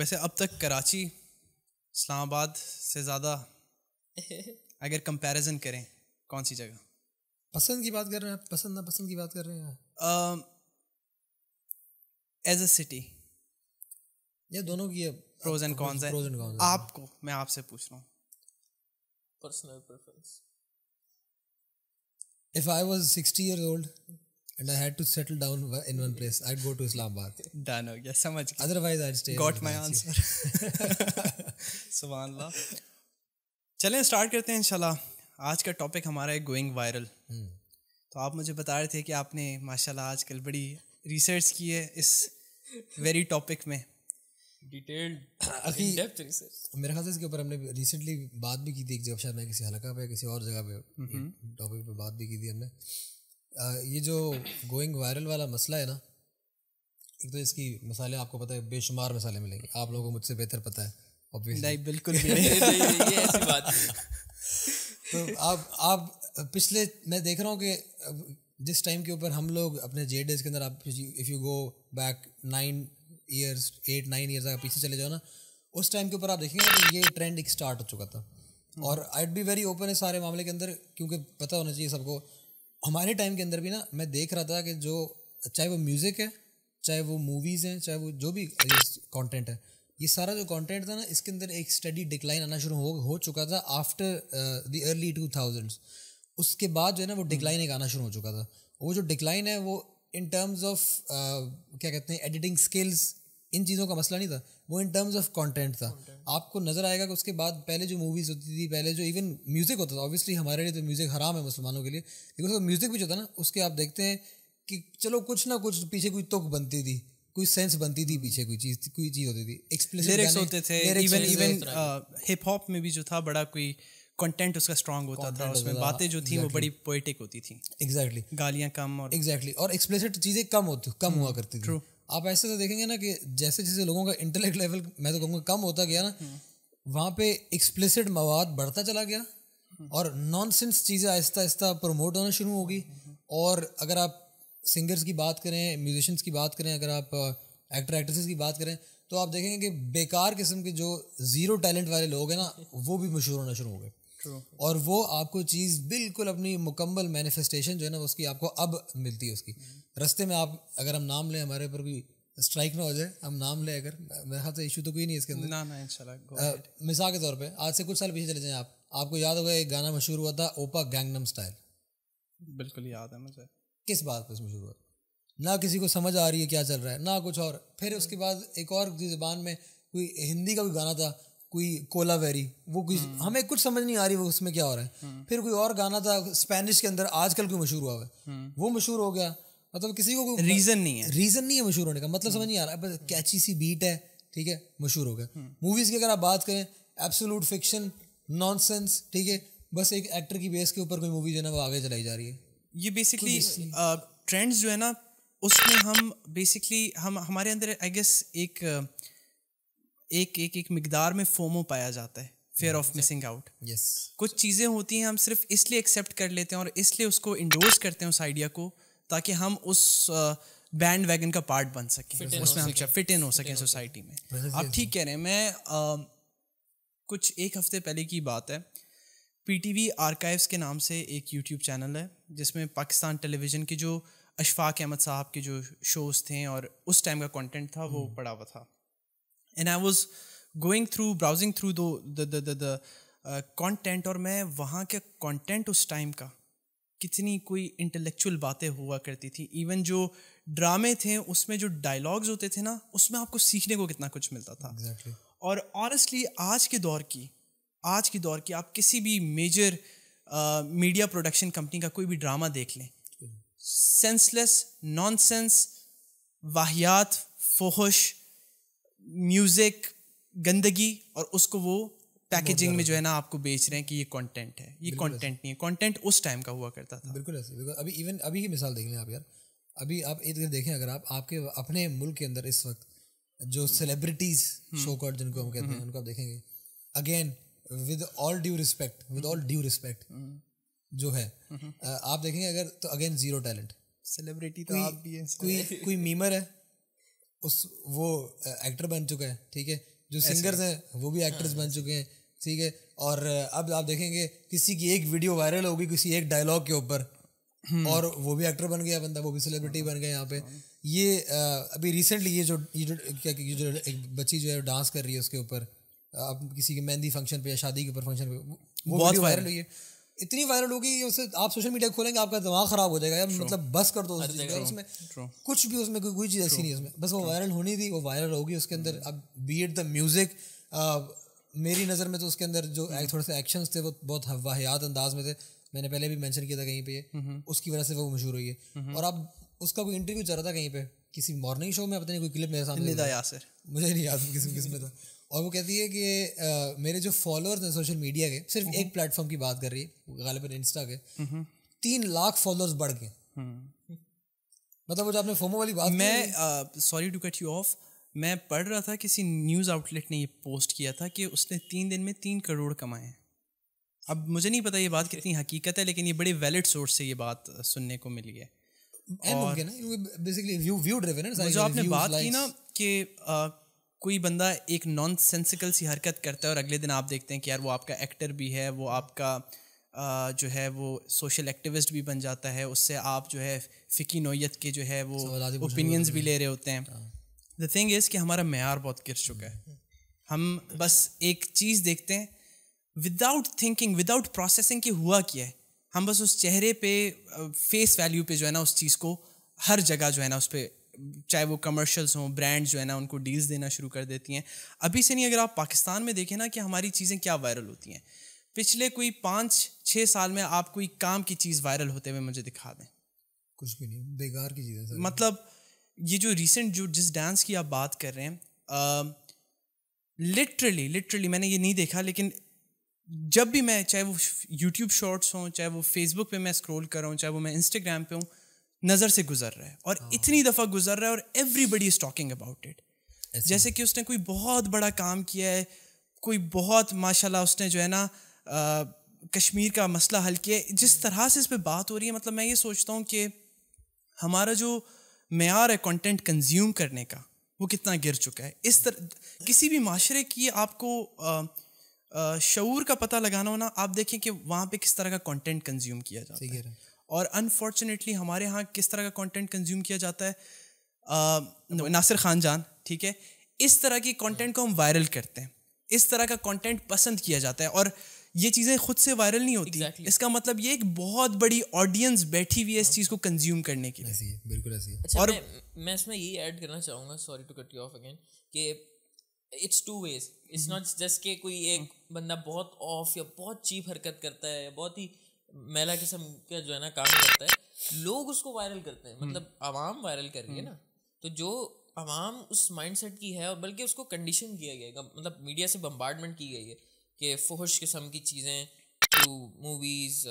वैसे अब तक कराची इस्लामाबाद से ज़्यादा अगर कंपैरिजन करें कौन सी जगह पसंद की बात कर रहे हैं पसंद ना पसंद की बात कर रहे हैं एज अ सिटी ये दोनों की प्रोज एंड कॉन्स प्रोज आपको मैं आपसे पूछ रहा हूँ personal preference if I was 60 years old and I had to settle down in one place. I'd go to Islamabad. Done हो So much. Otherwise I'd stay. Got my answer. सुभान अल्लाह. चलें start करते हैं इंशाल्लाह. आज का टॉपिक हमारा है गोइंग वायरल. Hmm. तो आप मुझे बता रहे थे कि आपने माशाल्लाह आजकल बड़ी रिसर्च की है इस वेरी टॉपिक में. डिटेल्ड अभी मेरे ख्याल से इसके ऊपर हमने रिसेंटली बात भी की थी एक जब शायद मैं किसी हलका पे किसी और जगह पे टॉपिक पे बात भी की थी हमने ये जो गोइंग वायरल वाला मसला है ना एक तो इसकी मसाले आपको पता है बेशुमार मसाले मिलेंगे आप लोगों को मुझसे बेहतर पता है ऑब्वियसली नहीं बिल्कुल नहीं, नहीं, नहीं, ये ऐसी बात तो आप आप पिछले मैं देख रहा हूँ कि जिस टाइम के ऊपर हम लोग अपने जे डेज के अंदर आप if you go back nine years eight nine years आप पीछे चले जाओ ना उस टाइम के ऊपर आप देखेंगे तो ये ट्रेंड एक स्टार्ट हो चुका था हम्म। और आईड बी वेरी ओपन है सारे मामले के अंदर क्योंकि पता होना चाहिए सबको हमारे टाइम के अंदर भी ना मैं देख रहा था कि जो चाहे वो म्यूज़िक है चाहे वो मूवीज़ हैं चाहे वो जो भी कॉन्टेंट है ये सारा जो कंटेंट था ना इसके अंदर एक स्टडी डिक्लाइन आना शुरू हो हो चुका था after the early two thousands उसके बाद जो है ना वो डिक्लाइन एक आना शुरू हो चुका था वो जो डिक्लाइन है वो इन टर्म्स ऑफ क्या कहते हैं एडिटिंग स्किल्स इन चीज़ों का मसला नहीं था वो इन टर्म्स ऑफ कंटेंट था content. आपको नज़र आएगा कि उसके बाद पहले जो मूवीज़ होती थी पहले जो इवन म्यूज़िक होता था ऑब्वियसली हमारे लिए तो म्यूज़िक हराम है मुसलमानों के लिए लेकिन उसका म्यूज़िक भी जो था ना उसके आप देखते हैं कि चलो कुछ ना कुछ पीछे कोई तुक बनती थी कोई सेंस बनती थी पीछे कोई चीज़ कोई चीज़ होती थी लिरिक्स होते थे इवन इवन हिप हॉप में भी जो था बड़ा कोई कंटेंट उसका स्ट्रांग होता था उसमें बातें जो थी exactly. वो बड़ी पोइटिक होती थी एग्जैक्टली exactly. गालियाँ कम और एग्जैक्टली exactly. और एक्सप्लेसिट चीज़ें कम होती कम हुआ hmm, करती थी आप ऐसे तो देखेंगे ना कि जैसे जैसे लोगों का इंटेलेक्ट लेवल मैं तो कहूँगा कम होता गया ना वहाँ पे एक्सप्लिसिट मवाद बढ़ता चला गया और नॉन सेंस चीज़ें आहिस्ता आहिस्ता प्रमोट होना शुरू होगी और अगर आप सिंगर्स की बात करें म्यूजिशंस की बात करें अगर आप एक्टर uh, एक्ट्रेसेस की बात करें तो आप देखेंगे कि बेकार किस्म के जो ज़ीरो टैलेंट वाले लोग हैं ना वो भी मशहूर होना शुरू हो गए और वो आपको चीज़ बिल्कुल अपनी मुकम्मल मैनिफेस्टेशन जो है ना उसकी आपको अब मिलती है उसकी रस्ते में आप अगर हम नाम लें हमारे ऊपर कोई स्ट्राइक ना हो जाए हम नाम लें अगर मेरे ख्याल से इशू तो कोई नहीं इसके अंदर ना ना इंशाल्लाह मिसाल के तौर पे आज से कुछ साल पीछे चले जाएं आप आपको याद होगा एक गाना मशहूर हुआ था ओपा गैंगनम स्टाइल बिल्कुल याद है मुझे किस बात पर मशहूर हुआ ना किसी को समझ आ रही है क्या चल रहा है ना कुछ और फिर उसके बाद एक और जबान में कोई हिंदी का भी गाना था कोई कोला वेरी वो कुछ हम्म। हमें कुछ समझ नहीं आ रही वो उसमें क्या हो रहा है हम्म। फिर कोई और गाना था स्पेनिश के अंदर आजकल कोई मशहूर हुआ है हम्म। वो मशहूर हो गया मतलब किसी को रीजन नहीं है रीजन नहीं है मशहूर होने का मतलब समझ नहीं आ रहा बस कैची सी बीट है ठीक है मशहूर हो गया मूवीज की अगर आप बात करें एब्सोलूट फिक्शन नॉन ठीक है बस एक एक्टर की बेस के ऊपर कोई मूवी जो है ना वो आगे चलाई जा रही है ये बेसिकली ट्रेंड्स uh, जो है ना उसमें हम बेसिकली हम हमारे अंदर आई गेस एक uh, एक एक एक मिकदार में फोमो पाया जाता है fear of missing out yes कुछ चीज़ें होती हैं हम सिर्फ इसलिए एक्सेप्ट कर लेते हैं और इसलिए उसको इंडोर्स करते हैं उस आइडिया को ताकि हम उस बैंड वैगन का पार्ट बन सकें उसमें हम फिट इन हो सकें सोसाइटी में आप ठीक कह रहे हैं मैं कुछ एक हफ्ते पहले की बात है पी टी वी आर्काइव्स के नाम से एक यूट्यूब चैनल है जिसमें पाकिस्तान टेलीविज़न के जो अशफाक अहमद साहब के जो शोज़ थे और उस टाइम का कंटेंट था वो हम्म। पड़ा हुआ था and I was going through browsing through दो कॉन्टेंट और मैं वहाँ के कॉन्टेंट उस टाइम का कितनी कोई इंटेलेक्चुअल बातें हुआ करती थी इवन जो ड्रामे थे उसमें जो डायलॉग्स होते थे ना उसमें आपको सीखने को कितना कुछ मिलता था exactly. और ऑनेस्टली आज के दौर की आज के दौर की आप किसी भी मेजर मीडिया प्रोडक्शन कंपनी का कोई भी ड्रामा देख लें सेंसलेस नॉन सेंस वाहियात फोहश म्यूजिक गंदगी और उसको वो पैकेजिंग में जो है ना आपको बेच रहे हैं कि ये कंटेंट है ये कंटेंट नहीं है कंटेंट उस टाइम का हुआ करता था बिल्कुल ऐसे बिल्कुल अभी इवन अभी की मिसाल देख लें आप यार अभी आप इधर देखें अगर आप आपके अपने मुल्क के अंदर इस वक्त जो सेलिब्रिटीज शो कॉट जिनको हम कहते हैं हम्म। उनको आप देखेंगे again with all due respect with all due respect जो है हम्म। आप देखेंगे अगर तो अगेन जीरो टैलेंट सेलिब्रिटी तो आप भी हैं कोई कोई मीमर है उस वो एक्टर बन चुका है ठीक है जो सिंगर्स हैं वो भी एक्टर्स हाँ, बन चुके हैं ठीक है और अब आप देखेंगे किसी की एक वीडियो वायरल होगी किसी एक डायलॉग के ऊपर हम्म। और वो भी एक्टर बन गया बंदा वो भी सेलिब्रिटी हाँ। बन गया यहाँ पे हाँ। ये अभी रिसेंटली ये जो ये जो क्या ये जो एक बच्ची जो है डांस कर रही है उसके ऊपर आप किसी के मेहंदी फंक्शन पे या शादी के ऊपर फंक्शन पे वो बहुत वायरल हुई है इतनी वायरल होगी कि उससे आप सोशल मीडिया खोलेंगे आपका दिमाग खराब हो जाएगा यार मतलब बस कर दो उसमें कुछ भी उसमें कोई चीज़ ऐसी नहीं उसमें बस वो वायरल होनी थी वो वायरल होगी उसके अंदर mm. अब बी एड द म्यूज़िक मेरी नज़र में तो उसके अंदर जो mm. थोड़े से एक्शंस थे वो बहुत वाहियात अंदाज में थे मैंने पहले भी मैंशन किया था कहीं पर mm-hmm. उसकी वजह से वो मशहूर हुई है mm-hmm. और अब उसका कोई इंटरव्यू चल रहा था कहीं पर किसी मॉर्निंग शो में पता नहीं कोई क्लिप मेरे सामने निदा यासर मुझे नहीं याद किस किस में था और वो कहती है कि uh, मेरे जो फॉलोअर्स हैं सोशल मीडिया के सिर्फ हम्म। एक प्लेटफॉर्म की बात कर रही है गालिबन इंस्टा के हम्म। तीन लाख फॉलोअर्स बढ़ गए हम्म। मतलब वो जो आपने फोमो वाली बात मैं sorry to cut you off मैं पढ़ रहा था किसी न्यूज़ आउटलेट ने ये पोस्ट किया था कि उसने तीन दिन में तीन करोड़ कमाए हैं अब मुझे नहीं पता ये बात कितनी हकीकत है लेकिन ये बड़े वैलिड सोर्स से ये बात सुनने को मिली है और, ना और ना, ना, जो आपने बात की ना कि कोई बंदा एक नॉन सेंसिकल सी हरकत करता है और अगले दिन आप देखते हैं कि यार वो आपका एक्टर भी है वो आपका जो है वो सोशल एक्टिविस्ट भी बन जाता है उससे आप जो है फ़िकी नोयत के जो है वो ओपिनियंस भी ले रहे होते हैं द थिंग इज़ कि हमारा मैार बहुत गिर चुका है हम बस एक चीज़ देखते हैं विदाउट थिंकिंग विदाउट प्रोसेसिंग कि हुआ क्या है हम बस उस चेहरे पे फेस वैल्यू पे जो है ना उस चीज़ को हर जगह जो है ना उस पर चाहे वो कमर्शल्स हों ब्रांड्स जो है ना उनको डील्स देना शुरू कर देती हैं अभी से नहीं अगर आप पाकिस्तान में देखें ना कि हमारी चीज़ें क्या वायरल होती हैं पिछले कोई पाँच छः साल में आप कोई काम की चीज़ वायरल होते हुए मुझे दिखा दें कुछ भी नहीं बेकार की चीज़ें मतलब ये जो रिसेंट जो जिस डांस की आप बात कर रहे हैं लिटरली लिटरली मैंने ये नहीं देखा लेकिन जब भी मैं चाहे वो यूट्यूब शॉर्ट्स हों चाहे वो फेसबुक पे मैं स्क्रॉल कर रहा हूँ चाहे वो मैं इंस्टाग्राम पे हूँ नज़र से गुजर रहा है और oh. इतनी दफ़ा गुजर रहा है और everybody is talking about it जैसे कि उसने कोई बहुत बड़ा काम किया है कोई बहुत माशाल्लाह उसने जो है ना आ, कश्मीर का मसला हल किया है जिस तरह से इस पर बात हो रही है मतलब मैं ये सोचता हूँ कि हमारा जो मैार है कंटेंट कंज्यूम करने का वो कितना गिर चुका है इस तरह किसी भी माशरे की आपको शूर का पता लगाना होना आप देखें कि वहाँ पे किस तरह का कंटेंट कंज्यूम किया जाता है और अनफॉर्चुनेटली हमारे यहाँ किस तरह का कंटेंट कंज्यूम किया जाता है आ, नासिर खान जान ठीक है इस तरह की कंटेंट को हम वायरल करते हैं इस तरह का कंटेंट पसंद किया जाता है और ये चीज़ें खुद से वायरल नहीं होती exactly. इसका मतलब ये एक बहुत बड़ी ऑडियंस बैठी हुई है इस चीज़ को कंज्यूम करने के लिए बिल्कुल ऐसी अच्छा, और मैं, मैं इसमें यही ऐड करना चाहूँगा sorry to cut you off again कि it's two ways it's not just के कोई एक हम्म। बंदा बहुत ऑफ या बहुत चीप हरकत करता है बहुत ही मेला किस्म का जो है ना काम करता है लोग उसको वायरल करते हैं मतलब हम्म। आवाम वायरल कर रही है ना हम्म। तो जो आवाम उस माइंडसेट की है और बल्कि उसको कंडीशन किया गया है मतलब मीडिया से बम्बार्डमेंट की गई है कि फोहश किस्म की चीज़ें टू मूवीज़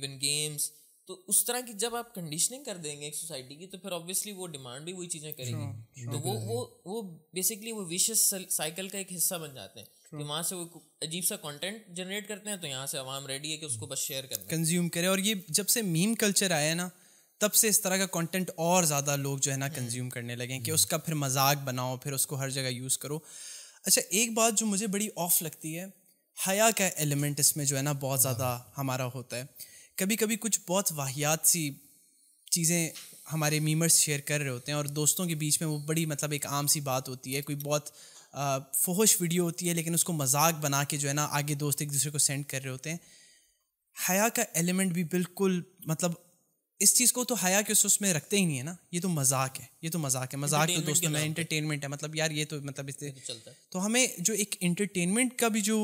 इवन गेम्स तो उस तरह की जब आप कंडीशनिंग कर देंगे एक सोसाइटी की तो फिर ऑब्वियसली वो डिमांड भी वही चीज़ें करेंगी तो वो वो वो बेसिकली वो विशेष साइकिल का एक हिस्सा बन जाते हैं हाँ। कि वहाँ से वो अजीब सा कंटेंट जनरेट करते हैं तो यहाँ से आवाम रेडी है कि उसको बस शेयर करें कंज्यूम करें और ये जब से मीम कल्चर आया है ना तब से इस तरह का कंटेंट और ज़्यादा लोग जो है ना कंज्यूम हम्म। करने लगे कि हम्म। उसका फिर मजाक बनाओ फिर उसको हर जगह यूज़ करो अच्छा एक बात जो मुझे बड़ी ऑफ लगती है हया का एलिमेंट इसमें जो है ना बहुत ज़्यादा हाँ। हमारा होता है कभी कभी कुछ बहुत वाहियात सी चीज़ें हमारे मीमर्स शेयर कर रहे होते हैं और दोस्तों के बीच में वो बड़ी मतलब एक आम सी बात होती है कोई बहुत फोहश वीडियो होती है लेकिन उसको मजाक बना के जो है ना आगे दोस्त एक दूसरे को सेंड कर रहे होते हैं हया का एलिमेंट भी बिल्कुल मतलब इस चीज़ को तो हया के उसमें रखते ही नहीं है ना ये तो मजाक है ये तो मजाक है मजाक तो दोस्तों में एंटरटेनमेंट है मतलब यार ये तो मतलब इससे तो, तो हमें जो एक एंटरटेनमेंट का भी जो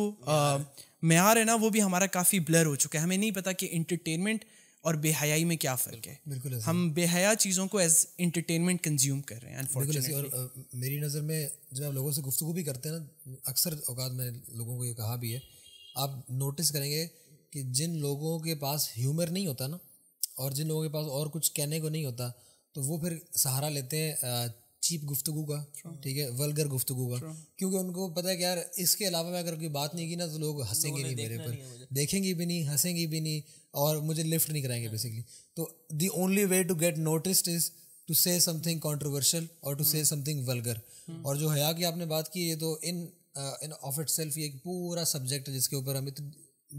मैार है ना वो भी हमारा काफ़ी ब्लर हो चुका है हमें नहीं पता कि इंटरटेनमेंट और बेहयाई में क्या फ़र्क है बिल्कुल हम बेहया चीज़ों को एज इंटरटेनमेंट कंज्यूम कर रहे हैं बिल्कुल और आ, मेरी नज़र में जब आप लोगों से गुफ्तु भी करते हैं ना अक्सर अवकात मैंने लोगों को ये कहा भी है आप नोटिस करेंगे कि जिन लोगों के पास ह्यूमर नहीं होता ना और जिन लोगों के पास और कुछ कहने को नहीं होता तो वो फिर सहारा लेते हैं चीप गुफ्तु का ठीक है वलगर गुफ्तु का क्योंकि उनको पता है कि यार इसके अलावा मैं अगर कोई बात नहीं की ना तो लोग हंसेंगे नहीं मेरे पर देखेंगे भी नहीं हंसेंगे भी नहीं और मुझे लिफ्ट नहीं कराएंगे बेसिकली hmm. तो the only way to get notice is to say something controversial और टू से समथिंग वलगर और जो हया की आपने बात की ये तो in in of itself ये एक पूरा सब्जेक्ट है जिसके ऊपर हम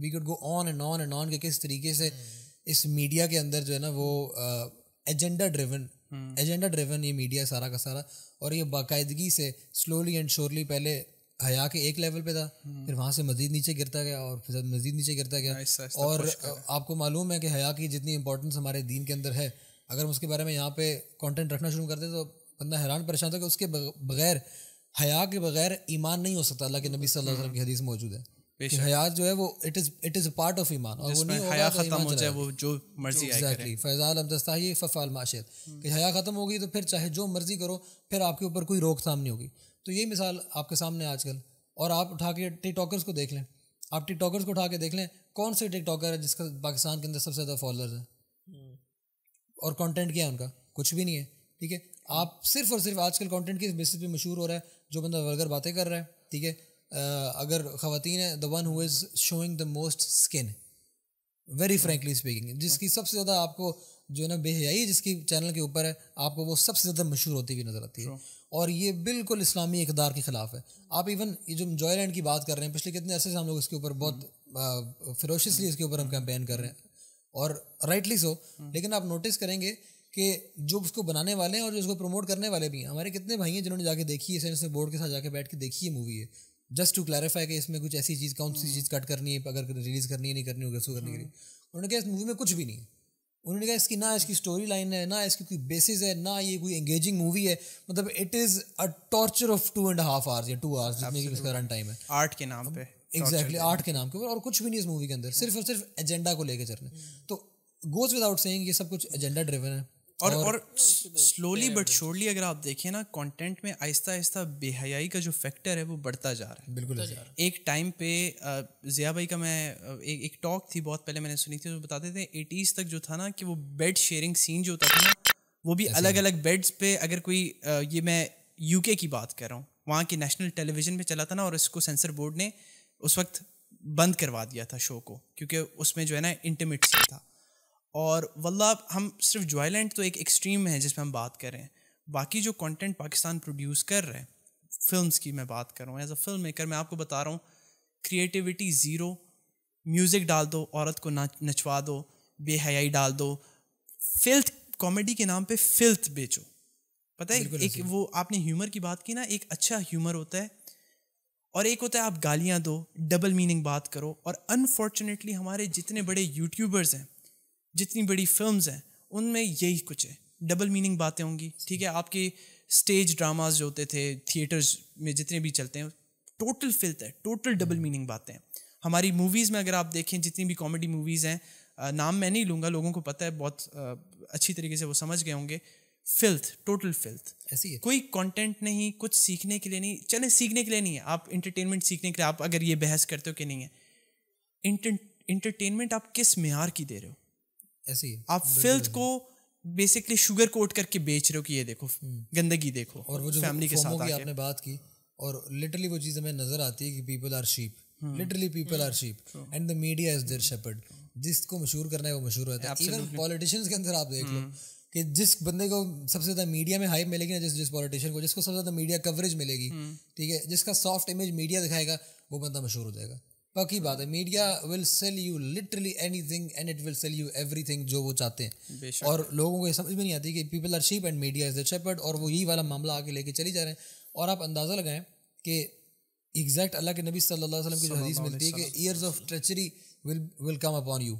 we could go on and on and on के किस तरीके से hmm. इस मीडिया के अंदर जो है ना वो एजेंडा uh, ड्रिवन हम्म। एजेंडा ड्रिवन ये मीडिया सारा का सारा और ये बाकायदगी से स्लोली एंड श्योरली पहले हया के एक लेवल पे था हम्म। फिर वहाँ से मजीद नीचे गिरता गया और फिर मजीद नीचे गिरता गया और आपको मालूम है कि हया की जितनी इंपॉर्टेंस हमारे दीन के अंदर है अगर हम उसके बारे में यहाँ पे कंटेंट रखना शुरू करते तो बंदा हैरान परेशान था कि उसके बगैर हया के बगैर ईमान नहीं हो सकता अल्लाह के नबी सल्लल्लाहु अलैहि वसल्लम की हदीस मौजूद है कि हयात जो है वो it is it is a part of ईमान और वो नहीं हया तो खत्म हो जाए वो जो मर्जी करे फैजाल अब्दस्ताही फफाल माशियत हम्म। कि हया खत्म होगी तो फिर चाहे जो मर्जी करो फिर आपके ऊपर कोई रोकथाम नहीं होगी तो यही मिसाल आपके सामने आजकल और आप उठा के टिकटॉकर्स को देख लें आप टिकटॉकर्स को उठा के देख लें कौन से टिकटॉकर है जिसका पाकिस्तान के अंदर सबसे ज़्यादा फॉलोअर्स है हम्म। और कंटेंट क्या है उनका कुछ भी नहीं है ठीक है आप सिर्फ और सिर्फ आजकल कंटेंट की बेसिस पे मशहूर हो रहा है जो बंदा वर्गर बातें कर रहा है ठीक है अगर खातन है the one who is showing the most skin very frankly speaking जिसकी सबसे ज़्यादा आपको जो है ना बेहयाई जिसकी चैनल के ऊपर है आपको वो सबसे ज़्यादा मशहूर होती हुई नज़र आती है और ये बिल्कुल इस्लामी इकदार के ख़िलाफ़ है आप इवन ये जो जॉयलैंड की बात कर रहे हैं पिछले कितने अरसे से हम लोग इसके ऊपर बहुत फिरोशियसली इसके ऊपर हम कैंपेन कर रहे हैं और राइटली सो hmm. लेकिन आप नोटिस करेंगे कि जो उसको बनाने वाले हैं और जो उसको प्रमोट करने वाले भी हैं हमारे कितने भाई हैं जिन्होंने जाके देखी है सेंस बोर्ड के साथ जाके बैठ के देखी है मूवी है जस्ट टू क्लैरिफाई कि इसमें कुछ ऐसी चीज़ कौन सी हम्म। चीज़ कट करनी है अगर रिलीज़ करनी है नहीं करनी होगी उसको करने उन्होंने कहा इस मूवी में कुछ भी नहीं है उन्होंने कहा इसकी ना इसकी स्टोरी लाइन है ना इसकी कोई बेसिस है ना ये कोई एंगेजिंग मूवी है मतलब it is a torture of two and half hours या टू आवर्स जितने की उसका रन टाइम है आर्ट के नाम पे एग्जैक्टली आर्ट के नाम के ऊपर और कुछ भी नहीं इस मूवी के अंदर हम्म। सिर्फ और सिर्फ एजेंडा को लेकर चलना हम्म। तो गोज विदाउट सेइंग ये सब कुछ एजेंडा ड्रिवन है और और स्लोली बट श्योरली अगर आप देखें ना कंटेंट में आहिस्ता आहिस्ता बेहयाई का जो फैक्टर है वो बढ़ता जा रहा है बिल्कुल एक टाइम पे जिया भाई का मैं एक एक टॉक थी बहुत पहले मैंने सुनी थी वो बताते थे एटीज़ तक जो था ना कि वो बेड शेयरिंग सीन जो होता था ना वो भी अलग अलग बेड्स पे अगर कोई ये मैं यूके की बात कर रहा हूँ वहाँ के नेशनल टेलीविजन पे चला था ना और इसको सेंसर बोर्ड ने उस वक्त बंद करवा दिया था शो को क्योंकि उसमें जो है ना इंटीमेट सीन था और वल्ला हम सिर्फ जॉयलैंड तो एक एक्सट्रीम है जिसमें हम बात करें बाकी जो कंटेंट पाकिस्तान प्रोड्यूस कर रहे हैं फिल्म की मैं बात कर रहा हूँ एज अ फिल्म मेकर मैं आपको बता रहा हूँ क्रिएटिविटी ज़ीरो म्यूज़िक डाल दो औरत को नचवा दो बेहयाई डाल दो फिल्थ कॉमेडी के नाम पे फिल्थ बेचो पता है एक वो आपने ह्यूमर की बात की ना एक अच्छा ह्यूमर होता है और एक होता है आप गालियाँ दो डबल मीनिंग बात करो और अनफॉर्चुनेटली हमारे जितने बड़े यूट्यूबर्स हैं जितनी बड़ी फिल्म्स हैं उनमें यही कुछ है डबल मीनिंग बातें होंगी ठीक है आपके स्टेज ड्रामाज जो होते थे थिएटर्स में जितने भी चलते हैं टोटल फिल्थ है टोटल डबल मीनिंग बातें हैं हमारी मूवीज़ में अगर आप देखें जितनी भी कॉमेडी मूवीज़ हैं नाम मैं नहीं लूँगा लोगों को पता है बहुत अच्छी तरीके से वो समझ गए होंगे फिल्थ टोटल फिल्थ ऐसी है कोई कंटेंट नहीं कुछ सीखने के लिए नहीं चले सीखने के लिए नहीं है आप इंटरटेनमेंट सीखने के लिए आप अगर ये बहस करते हो कि नहीं है इंटरटेनमेंट आप किस मैार की दे रहे हो ऐसे ही आप फिल्थ को बेसिकली शुगर कोट करके बेच रहे हो कि ये देखो हम्म। गंदगी देखो और वो जो फैमिली के साथ की आपने बात की और लिटरली वो चीज़ हमें नजर आती है कि people are sheep literally people are sheep and the media is their shepherd जिसको मशहूर करना है वो मशहूर होता है इवन पॉलिटिशियंस के अंदर आप देख लो हम्म। कि जिस बंदे को सबसे ज़्यादा मीडिया में हाइप मिलेगी ना जिस जिस पॉलिटिशियन को जिसको सबसे ज़्यादा मीडिया कवरेज मिलेगी हम्म। ठीक है जिसका सॉफ्ट इमेज मीडिया दिखाएगा वो बंदा मशहूर हो जाएगा पक्की बात है media will sell you literally anything and it will sell you everything जो वो चाहते हैं और लोगों को ये समझ में नहीं आती कि people are sheep and media is the shepherd और वो यही वाला मामला आगे लेके चली जा रहे हैं और आप अंदाज़ा लगाएं कि एग्जैक्ट अल्लाह के नबी सल्लल्लाहु अलैहि वसल्लम की जो हदीस मिलती है कि years of treachery will will come upon you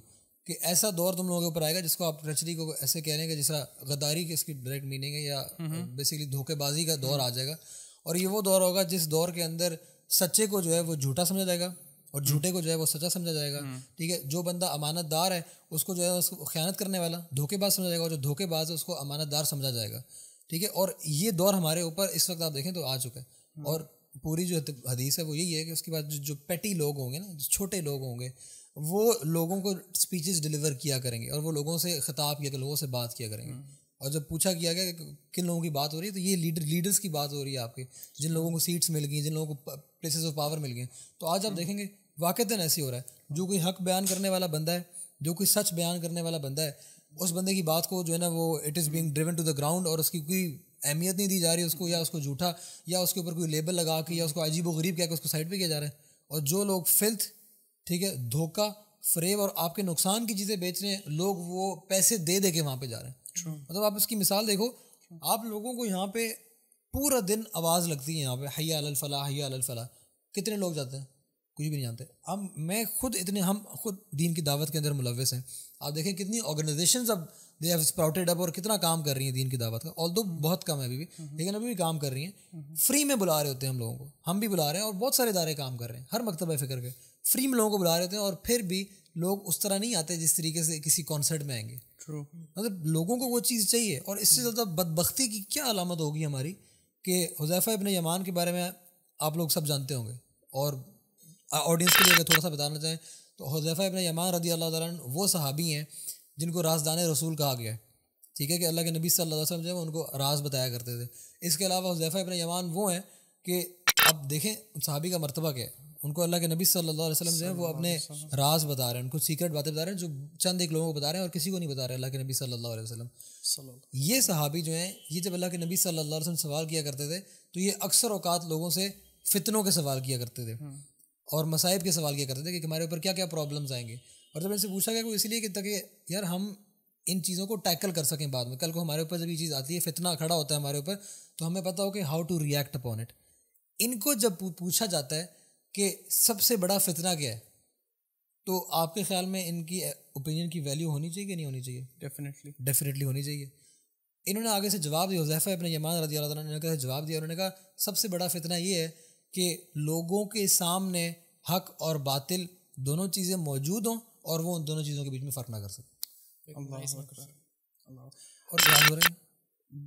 कि ऐसा दौर तुम लोगों के ऊपर आएगा जिसको आप ट्रेचरी को ऐसे कह रहे हैं कि जिसका गद्दारी की इसकी डायरेक्ट मीनिंग है या बेसिकली धोखेबाजी का दौर आ जाएगा और ये वो दौर होगा जिस दौर के अंदर सच्चे को जो है वो झूठा समझा जाएगा और झूठे को जो है वो सच्चा समझा जाएगा हम्म। ठीक है जो बंदा अमानतदार है उसको जो है उसको ख्यानत करने वाला धोखेबाज समझा जाएगा और जो धोखेबाज है उसको अमानतदार समझा जाएगा ठीक है और ये दौर हमारे ऊपर इस वक्त आप देखें तो आ चुका है हम्म। और पूरी जो हदीस है वो यही है कि उसके बाद जो, जो पेटी लोग होंगे ना जो छोटे लोग होंगे वो लोगों को स्पीचेस डिलीवर किया करेंगे और वो लोगों से खिताब किया लोगों से बात किया करेंगे हम्म। और जब पूछा किया गया कि किन लोगों की बात हो रही है तो ये लीडर लीडर्स की बात हो रही है आपके जिन लोगों को सीट्स मिल गई जिन लोगों को प्लेसेस ऑफ पावर मिल गए तो आज आप देखेंगे वाक़ता तो ऐसे हो रहा है जो कोई हक बयान करने वाला बंदा है जो कोई सच बयान करने वाला बंदा है उस बंदे की बात को जो है ना वो it is being driven to the ground और उसकी कोई अहमियत नहीं दी जा रही उसको या उसको झूठा या उसके ऊपर कोई लेबल लगा के या उसको अजीब गरीब क्या उसको साइड पर किया जा रहा है और जो लोग फिल्थ ठीक है धोखा फ्रेब और आपके नुकसान की चीज़ें बेच रहे हैं लोग वो पैसे दे दे के वहाँ पर जा रहे हैं मतलब आप इसकी मिसाल देखो आप लोगों को यहाँ पे पूरा दिन आवाज़ लगती है यहाँ पे हया अल फला हया अल फला कितने लोग जाते हैं कुछ भी नहीं जानते अब मैं खुद इतने हम खुद दीन की दावत के अंदर मुलविस हैं आप देखें कितनी ऑर्गेनाइजेशन अब दे हैव स्प्राउटेड अप और कितना काम कर रही हैं दीन की दावत का ऑल बहुत कम है अभी भी हम्म। लेकिन अभी भी काम कर रही हैं फ्री हम्म। में बुला रहे होते हैं हम लोगों को हम भी बुला रहे हैं और बहुत सारे इदारे काम कर रहे हैं हर मकतब फ़िक्र के फ्री में लोगों को बुला रहे होते हैं और फिर भी लोग उस तरह नहीं आते जिस तरीके से किसी कॉन्सर्ट में आएंगे मतलब लोगों को वो चीज़ चाहिए और इससे हम्म। ज़्यादा बदबख्ती की क्या अलामत होगी हमारी कि हुजैफ़ा इबन यमान के बारे में आप लोग सब जानते होंगे और ऑडियंस के लिए अगर थोड़ा सा बताना चाहें तो हजैफ़ा इबन यमान रदी अल्लाह तन वो सहाबी हैं जिनको राजदान रसूल कहा गया है ठीक है कि अल्लाह के नबी सल्लल्लाहु अलैहि वसल्लम जो है उनको राज बताया करते थे इसके अलावा हजैफ़ा इबन यमान वो हैं कि अब देखें सहाबी का मरतबा क्या है उनको अल्लाह के नबी सल्लल्लाहु अलैहि वसल्लम जो है वो अपने राज बता रहे हैं उनको सीक्रेट बातें बता रहे हैं जो चंद एक लोगों को बता रहे हैं और किसी को नहीं बता रहे अल्लाह के नबी सल्लल्लाहु अलैहि वसल्लम ये सहाबी जो हैं ये जब अल्लाह के नबी सल्लल्लाहु अलैहि वसल्लम सवाल किया करते थे तो ये अक्सर अवकात लोगों से फितनों के सवाल किया करते थे हम्म। और मसाइब के सवाल किया करते थे कि हमारे ऊपर क्या क्या प्रॉब्लम्स आएंगे और जब इनसे पूछा गया को इसलिए कि ताकि यार हम इन चीज़ों को टैकल कर सकें बाद में कल को हमारे ऊपर जब ये चीज़ आती है फितना खड़ा होता है हमारे ऊपर तो हमें पता हो कि how to react upon it इनको जब पूछा जाता है कि सबसे बड़ा फितना क्या है तो आपके ख्याल में इनकी ओपिनियन की वैल्यू होनी चाहिए कि नहीं होनी चाहिए डेफिनेटली डेफिनेटली होनी चाहिए इन्होंने आगे से जवाब दिया जैफ़ा अपने यमान रजी अल्लाह जवाब दिया उन्होंने कहा सबसे बड़ा फितना ये है कि लोगों के सामने हक और बातिल दोनों चीज़ें मौजूद हों और वो उन दोनों चीज़ों के बीच में फ़र्क ना कर सके और आज हो रहे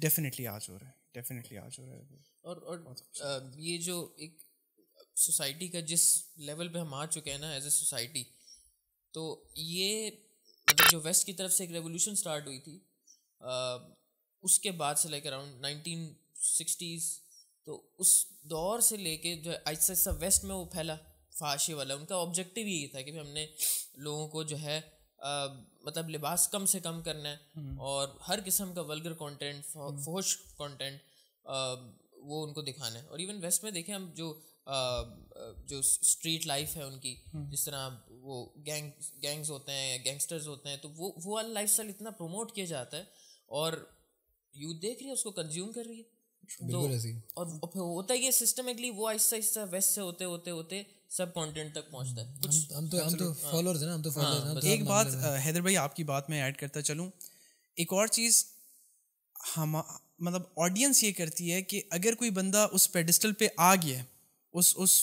डेफिनेटली आज हो रहे हैं डेफिनेटली आज हो रहे हैं और और अच्छा। ये जो एक सोसाइटी का जिस लेवल पे हम आ चुके हैं ना एज ए सोसाइटी तो ये मतलब जो वेस्ट की तरफ से एक रेवोल्यूशन स्टार्ट हुई थी उसके बाद से लेकर अराउंड नाइनटीन सिक्सटीज़ तो उस दौर से लेके जो ऐसा ऐसा वेस्ट में वो फैला फाशी वाला उनका ऑब्जेक्टिव यही था कि हमने लोगों को जो है आ, मतलब लिबास कम से कम करना है हम्म। और हर किस्म का वल्गर हम्म। कंटेंट फोश कंटेंट वो उनको दिखाना है और इवन वेस्ट में देखें हम जो आ, जो स्ट्रीट लाइफ है उनकी हम्म। जिस तरह वो गैंग गैंग्स होते हैं गैंगस्टर्स होते हैं तो वो वो वाला लाइफ इतना प्रमोट किया जाता है और यूथ देख रही है उसको कंज्यूम कर रही है तो और, और होता है कि सिस्टमेटिकली वो आहिस्ता आहिस्ता वेस्ट से होते होते होते सब कंटेंट तक पहुंचता है कुछ हम तो हम तो फॉलोअर्स तो हाँ। हैं ना हम तो फॉलोअर्स हाँ, हैं तो एक बात मतलब हैदर भाई आपकी बात मैं ऐड करता चलूं एक और चीज़ हम मतलब ऑडियंस ये करती है कि अगर कोई बंदा उस पेडिस्टल पे आ गया उस उस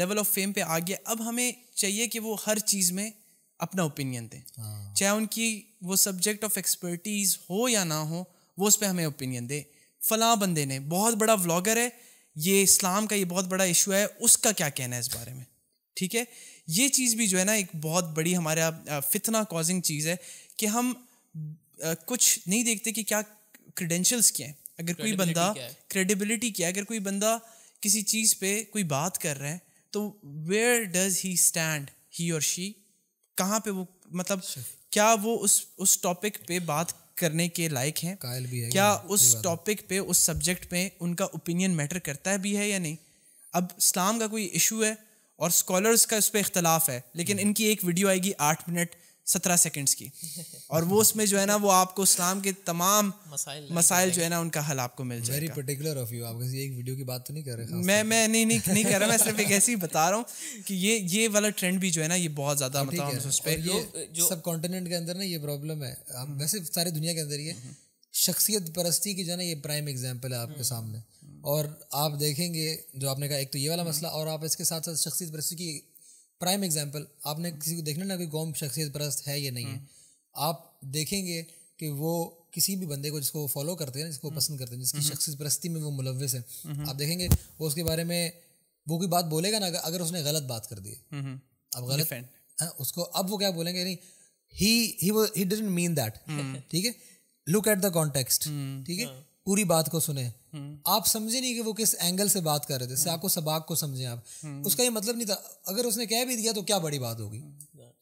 लेवल ऑफ फेम पे आ गया अब हमें चाहिए कि वो हर चीज़ में अपना ओपिनियन दें हाँ। चाहे उनकी वो सब्जेक्ट ऑफ एक्सपर्टीज़ हो या ना हो वो उस पर हमें ओपिनियन दे फलां बंदे ने बहुत बड़ा व्लॉगर है ये इस्लाम का ये बहुत बड़ा इशू है उसका क्या कहना है इस बारे में ठीक है ये चीज़ भी जो है ना एक बहुत बड़ी हमारा फितना कॉजिंग चीज़ है कि हम कुछ नहीं देखते कि क्या क्रीडेंशल्स क्या हैं अगर कोई बंदा क्रेडिबिलिटी क्या है अगर कोई बंदा किसी चीज़ पे कोई बात कर रहे हैं तो where does he stand he और शी कहाँ पे वो मतलब अच्छा। क्या वो उस उस टॉपिक पे बात करने के लायक हैं कायल भी है क्या उस टॉपिक पे उस सब्जेक्ट पे उनका ओपिनियन मैटर करता भी है या नहीं अब इस्लाम का कोई इशू है और स्कॉलर्स का उस पर इख्तलाफ है लेकिन हम्म। इनकी एक वीडियो आएगी आठ मिनट सत्रह सेकंड्स की और वो उसमें जो है ना वो आपको इस्लाम के तमाम मसाइल मसाइल जो है ना उनका हल आपको मिल जाएगा वेरी पर्टिकुलर ऑफ यू आप किसी एक वीडियो की बात तो नहीं कर रहे मैं मैं नहीं नहीं नहीं कर रहा मैं सिर्फ एक ऐसे ही बता रहा हूँ कि ये ये वाला ट्रेंड भी जो है ना ये बहुत ज़्यादा मतलब उस पर सब कॉन्टिनेंट के अंदर ना ये प्रॉब्लम है वैसे सारी दुनिया के अंदर ये शख्सियत परस्ती की जो है ना ये प्राइम एग्जाम्पल है आपके सामने और आप देखेंगे जो आपने कहा एक तो ये वाला मसला और आप इसके साथ साथ शख्सियत परस्ती की प्राइम एग्जाम्पल आपने किसी को देखना ना कि कौन शख्सियत परस्त है या नहीं है हम्म। आप देखेंगे कि वो किसी भी बंदे को जिसको वो फॉलो करते हैं जिसको हम्म। पसंद करते हैं जिसकी हम्म। शख्सियत परस्ती में वो मुलविस है आप देखेंगे वो उसके बारे में वो कोई बात बोलेगा ना अगर उसने गलत बात कर दी अब गलत हाँ उसको अब वो क्या बोलेंगे नहीं ही ही वो ही डजेंट मीन दैट ठीक है लुक एट द कॉन्टेक्स्ट ठीक है हाँ। पूरी बात को सुने हम्म। आप समझे नहीं कि वो किस एंगल से बात कर रहे थे साको सबाक को समझे आप हम्म। उसका ये मतलब नहीं था अगर उसने कह भी दिया तो क्या बड़ी बात होगी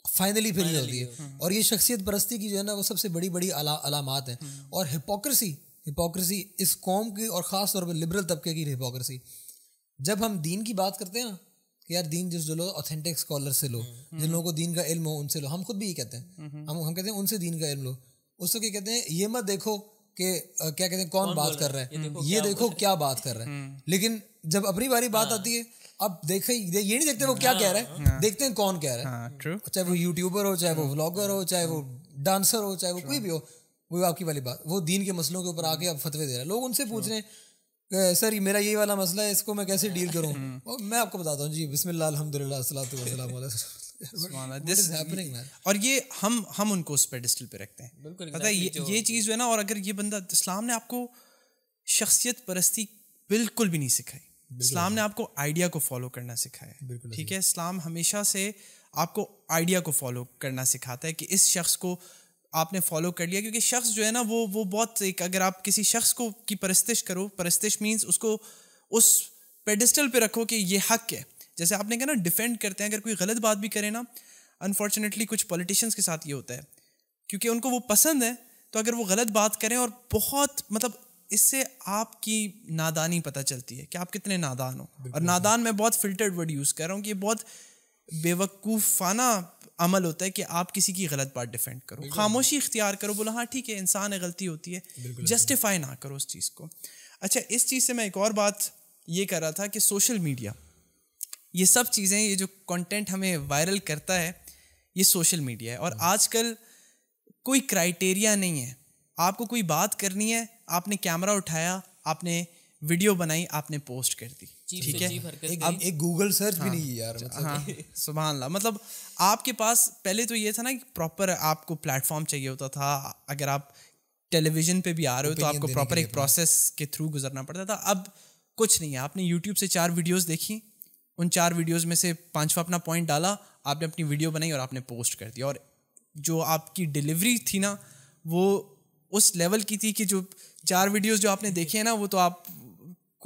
फाइनली हम्म। फिर ये है और ये शख्सियत परस्ती की जो है ना वो सबसे बड़ी बड़ी अलामत है और हिपोक्रेसी हिपोक्रेसी इस कौम की और ख़ास तौर पर लिबरल तबके की हिपोक्रेसी जब हम दीन की बात करते हैं ना कि यार दीन जिस जो लो ऑथेंटिक स्कॉलर से लो जिन लोगों को दीन का इल्म हो उनसे लो हम खुद भी ये कहते हैं हम हम कहते हैं उनसे दीन का इल्म लो उसको क्या कहते हैं ये मत देखो कि क्या कहते हैं कौन, बात कर रहा है ये, देखो क्या बात कर रहा है हम्म। लेकिन जब अपनी बारी बात हाँ। आती है अब देखे ये नहीं देखते वो क्या हाँ। कह रहा है हाँ। देखते हैं कौन कह रहा है चाहे वो यूट्यूबर हो चाहे वो व्लॉगर हो चाहे वो डांसर हो चाहे वो कोई भी हो वो आपकी वाली बात वो दीन के मसलों के ऊपर आके अब फतवे दे रहे हैं लोग उनसे पूछ रहे हैं सर मेरा ये वाला मसला है इसको मैं कैसे डील करूँ हम्म। मैं आपको बताता हूँ जी बिस्मिल्लाह अल्हम्दुलिल्लाह सलातु दिस इज हैपनिंग मैन और ये हम हम उनको उस पेडिस्टल पे रखते हैं बिल्कुल पता है ये, ये चीज़ जो है ना और अगर ये बंदा इस्लाम ने आपको शख्सियत परस्ती बिल्कुल भी नहीं सिखाई इस्लाम ने आपको आइडिया को फॉलो करना सिखाया ठीक है इस्लाम हमेशा से आपको आइडिया को फॉलो करना सिखाता है कि इस शख्स को आपने फॉलो कर लिया क्योंकि शख्स जो है ना वो वो बहुत एक अगर आप किसी शख्स को की परस्तिश करो परस्तिश मीन्स उसको उस पेडिस्टल पे रखो कि ये हक है जैसे आपने कहा ना डिफेंड करते हैं अगर कोई गलत बात भी करें ना अनफॉर्चुनेटली कुछ पॉलिटिशियंस के साथ ये होता है क्योंकि उनको वो पसंद है तो अगर वो गलत बात करें और बहुत मतलब इससे आपकी नादानी पता चलती है कि आप कितने नादान हो और नादान मैं बहुत फिल्टर्ड वर्ड यूज़ कर रहा हूँ कि ये बहुत बेवकूफ़ाना अमल होता है कि आप किसी की गलत बात डिफेंड करो खामोशी इख्तियार करो बोला हाँ ठीक है इंसान है गलती होती है जस्टिफाई ना करो उस चीज़ को अच्छा इस चीज़ से मैं एक और बात ये कर रहा था कि सोशल मीडिया ये सब चीज़ें ये जो कंटेंट हमें वायरल करता है ये सोशल मीडिया है और हम्म। आजकल कोई क्राइटेरिया नहीं है आपको कोई बात करनी है आपने कैमरा उठाया आपने वीडियो बनाई आपने पोस्ट कर दी ठीक है अब एक गूगल सर्च हाँ, भी नहीं यार हाँ, मतलब हाँ, सुबह ला मतलब आपके पास पहले तो ये था ना कि प्रॉपर आपको प्लेटफॉर्म चाहिए होता था अगर आप टेलीविजन पे भी आ रहे हो तो आपको प्रॉपर एक प्रोसेस के थ्रू गुजरना पड़ता था अब कुछ नहीं है आपने यूट्यूब से चार वीडियोस देखी उन चार वीडियोस में से पांचवा अपना पॉइंट डाला आपने अपनी वीडियो बनाई और आपने पोस्ट कर दिया और जो आपकी डिलीवरी थी ना वो उस लेवल की थी कि जो चार वीडियोस जो आपने देखे हैं ना वो तो आप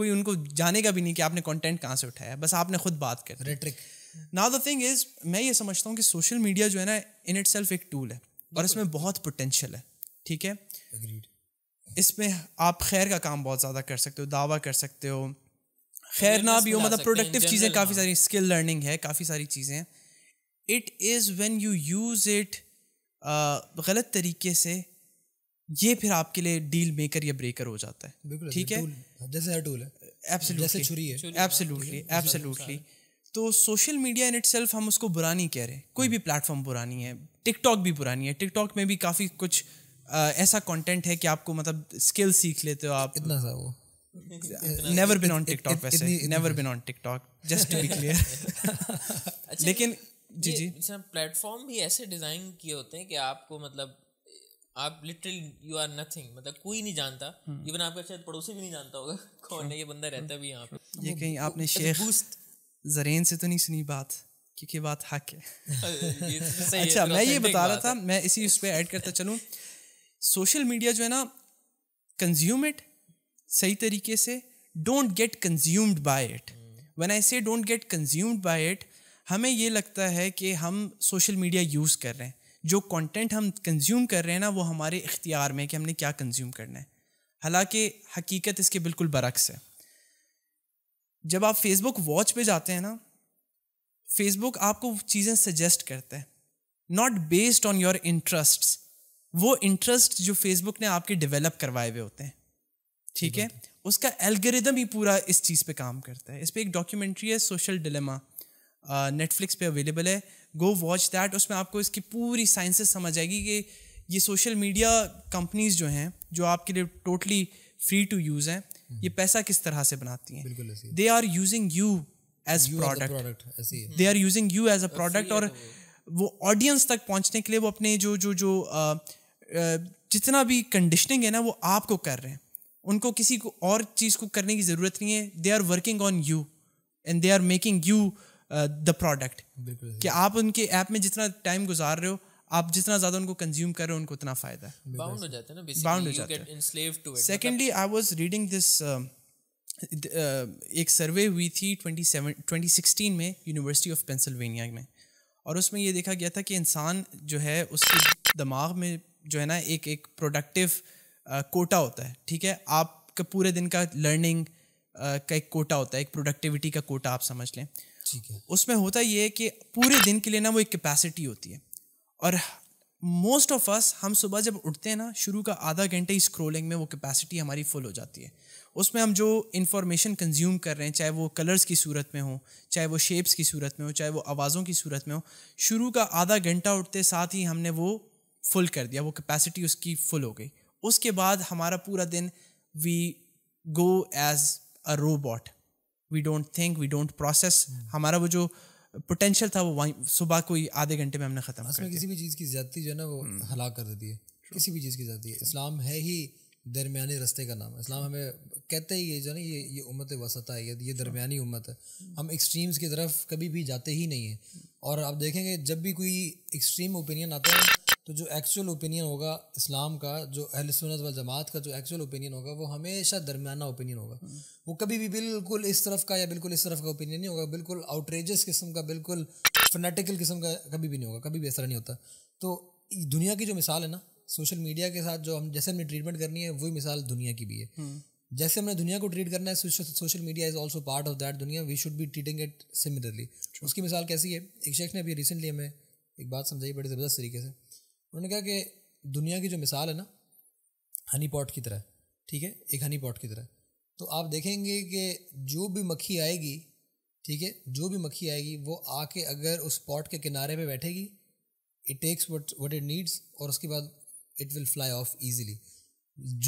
कोई उनको जाने का भी नहीं कि आपने कंटेंट कहाँ से उठाया बस आपने खुद बात कर rhetoric now the thing is मैं ये समझता हूँ कि सोशल मीडिया जो है ना इन इट सेल्फ एक टूल है और इसमें बहुत पोटेंशियल है ठीक है इसमें आप खैर का काम बहुत ज़्यादा कर सकते हो दावा कर सकते हो खैर ना भी हो मतलब प्रोडक्टिव चीज़ें काफ़ी सारी स्किल लर्निंग है काफ़ी सारी चीज़ें it is when you use it गलत तरीके से ये फिर आपके लिए डील मेकर या ब्रेकर हो जाता है ठीक है जैसे टूल है एब्सोल्युटली हाँ, एब्सोल्युटली तो सोशल मीडिया इन इट हम उसको बुरा नहीं कह रहे कोई भी प्लेटफॉर्म बुरा नहीं है टिकटॉक भी बुरा नहीं है टिकटॉक में भी काफ़ी कुछ uh, ऐसा कंटेंट है कि आपको मतलब स्किल सीख लेते हो आप इतना सा वो नेवर बिन ऑन टिकटॉक वैसे never been on TikTok just to be clear लेकिन जी जी प्लेटफॉर्म भी ऐसे डिजाइन किए होते हैं कि आपको मतलब आप लिटरल यू आर नथिंग मतलब कोई नहीं जानता इवन हम्म। आपके शायद पड़ोसी भी नहीं जानता होगा कौन है ये बंदा रहता हम्म। भी यहाँ पे ये कहीं आपने शेख जरेन से तो नहीं सुनी बात क्योंकि बात हक है तो अच्छा मैं ये बता रहा था मैं इसी उस पर ऐड करता चलूँ सोशल मीडिया जो है ना कंज्यूम इट सही तरीके से don't get consumed by it when I say don't get consumed by it हमें ये लगता है कि हम सोशल मीडिया यूज़ कर रहे हैं जो कंटेंट हम कंज्यूम कर रहे हैं ना वो हमारे इख्तियार में कि हमने क्या कंज्यूम करना है हालांकि हकीकत इसके बिल्कुल बरक्स है जब आप फेसबुक वॉच पे जाते हैं ना फेसबुक आपको चीज़ें सजेस्ट करता है not based on your interests वो इंटरेस्ट जो फेसबुक ने आपके डेवलप करवाए हुए होते हैं ठीक है उसका एल्गोरिदम ही पूरा इस चीज़ पे काम करता है इस पर एक डॉक्यूमेंट्री है सोशल डिलेमा नेटफ्लिक्स पे अवेलेबल है गो वॉच दैट उसमें आपको इसकी पूरी साइंसेस समझ आएगी कि ये सोशल मीडिया कंपनीज जो हैं जो आपके लिए टोटली फ्री टू यूज़ हैं हम्म। ये पैसा किस तरह से बनाती हैं they are using you as product they are using you as a product और तो वो ऑडियंस तक पहुंचने के लिए वो अपने जो जो जो आ, आ, जितना भी कंडीशनिंग है ना वो आपको कर रहे हैं उनको किसी को और चीज़ को करने की ज़रूरत नहीं है they are working on you and they are making you the product कि आप उनके ऐप में जितना टाइम गुजार रहे हो आप जितना ज्यादा उनको कंज्यूम कर रहे हो उनको उतना फायदा है बाउंड हो जाते हैं ना बाउंड हो जाते हैं secondly I was reading this एक सर्वे हुई थी ट्वेंटी ट्वेंटी में यूनिवर्सिटी ऑफ पेंसिल्वेनिया में और उसमें यह देखा गया था कि इंसान जो है उसके दिमाग में जो है ना एक एक प्रोडक्टिव uh, कोटा होता है ठीक है आपका पूरे दिन का लर्निंग का एक कोटा होता है एक प्रोडक्टिविटी का कोटा आप समझ लें ठीक है उसमें होता ये है कि पूरे दिन के लिए ना वो एक कैपेसिटी होती है और मोस्ट ऑफ अस हम सुबह जब उठते हैं ना शुरू का आधा घंटे ही स्क्रोलिंग में वो कैपेसिटी हमारी फुल हो जाती है उसमें हम जो इन्फॉर्मेशन कंज्यूम कर रहे हैं चाहे वो कलर्स की सूरत में हो चाहे वो शेप्स की सूरत में हो चाहे वो आवाज़ों की सूरत में हो शुरू का आधा घंटा उठते साथ ही हमने वो फुल कर दिया वो कैपेसिटी उसकी फुल हो गई उसके बाद हमारा पूरा दिन we go as a robot we don't think we don't process हमारा वो जो पोटेंशियल था वो वहीं सुबह कोई आधे घंटे में हमने खत्म कर किसी भी चीज़ की ज्यादा जो है ना वो hmm. हला कर देती है किसी भी चीज़ की ज्यादा है इस्लाम है ही दरमिया रस्ते का नाम इस्लाम हमें कहते ही ये जो ना ये ये उम्मत वसत है ये ये दरमिया उम्मत है hmm. हम एक्सट्रीम्स की तरफ कभी भी जाते ही नहीं हैं और आप देखेंगे जब भी कोई एक्सट्रीम ओपिनियन आता है तो जो एक्चुअल ओपिनियन होगा इस्लाम का जो अहल सुनत वाल जमात का जो एक्चुअल ओपिनियन होगा वो हमेशा दरमियाना ओपिनियन होगा हम्म। वो कभी भी बिल्कुल इस तरफ का या बिल्कुल इस तरफ का ओपिनियन नहीं होगा बिल्कुल आउटरेजस किस्म का बिल्कुल फनेटिकल किस्म का कभी भी नहीं होगा कभी भी ऐसा नहीं होता तो दुनिया की जो मिसाल है ना सोशल मीडिया के साथ जो हम जैसे हमने ट्रीटमेंट करनी है वही मिसाल दुनिया की भी है हम्म। जैसे हमने दुनिया को ट्रीट करना है social media is also part of that दुनिया we should be treating it similarly उसकी मिसाल कैसी है एक शख्स ने अभी रिसेंटली हमें एक बात समझाई बड़े ज़बरदस्त तरीके से उन्होंने कहा कि दुनिया की जो मिसाल है ना हनी पॉट की तरह ठीक है एक हनी पॉट की तरह तो आप देखेंगे कि जो भी मक्खी आएगी ठीक है जो भी मक्खी आएगी वो आके अगर उस पॉट के किनारे पे बैठेगी it takes what what it needs और उसके बाद it will fly off easily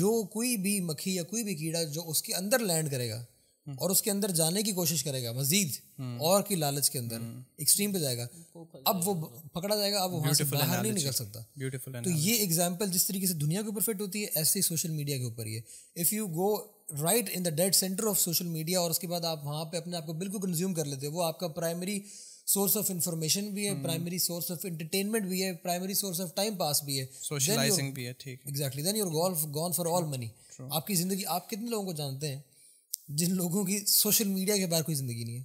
जो कोई भी मक्खी या कोई भी कीड़ा जो उसके अंदर लैंड करेगा हम्म। और उसके अंदर जाने की कोशिश करेगा मजीद हम्म। और की लालच के अंदर एक्सट्रीम हम्म। पे जाएगा अब वो पकड़ा जाएगा अब वहां से बाहर नहीं निकल सकता ब्यूटीफुल तो ये एग्जाम्पल जिस तरीके से दुनिया के ऊपर फिट होती है ऐसे ही सोशल मीडिया के ऊपर ये if you go right in the dead centre of social media और उसके बाद आप वहाँ पे अपने आप को बिल्कुल कंज्यूम कर लेते हो वो आपका प्राइमरी सोर्स ऑफ इन्फॉर्मेशन भी है प्राइमरी सोर्स ऑफ एंटरटेनमेंट भी है primary source of time pass भी है सोशलाइजिंग भी है ठीक exactly then you're gone for all money आपकी जिंदगी आप कितने लोगों को जानते हैं जिन लोगों की सोशल मीडिया के बाहर कोई ज़िंदगी नहीं है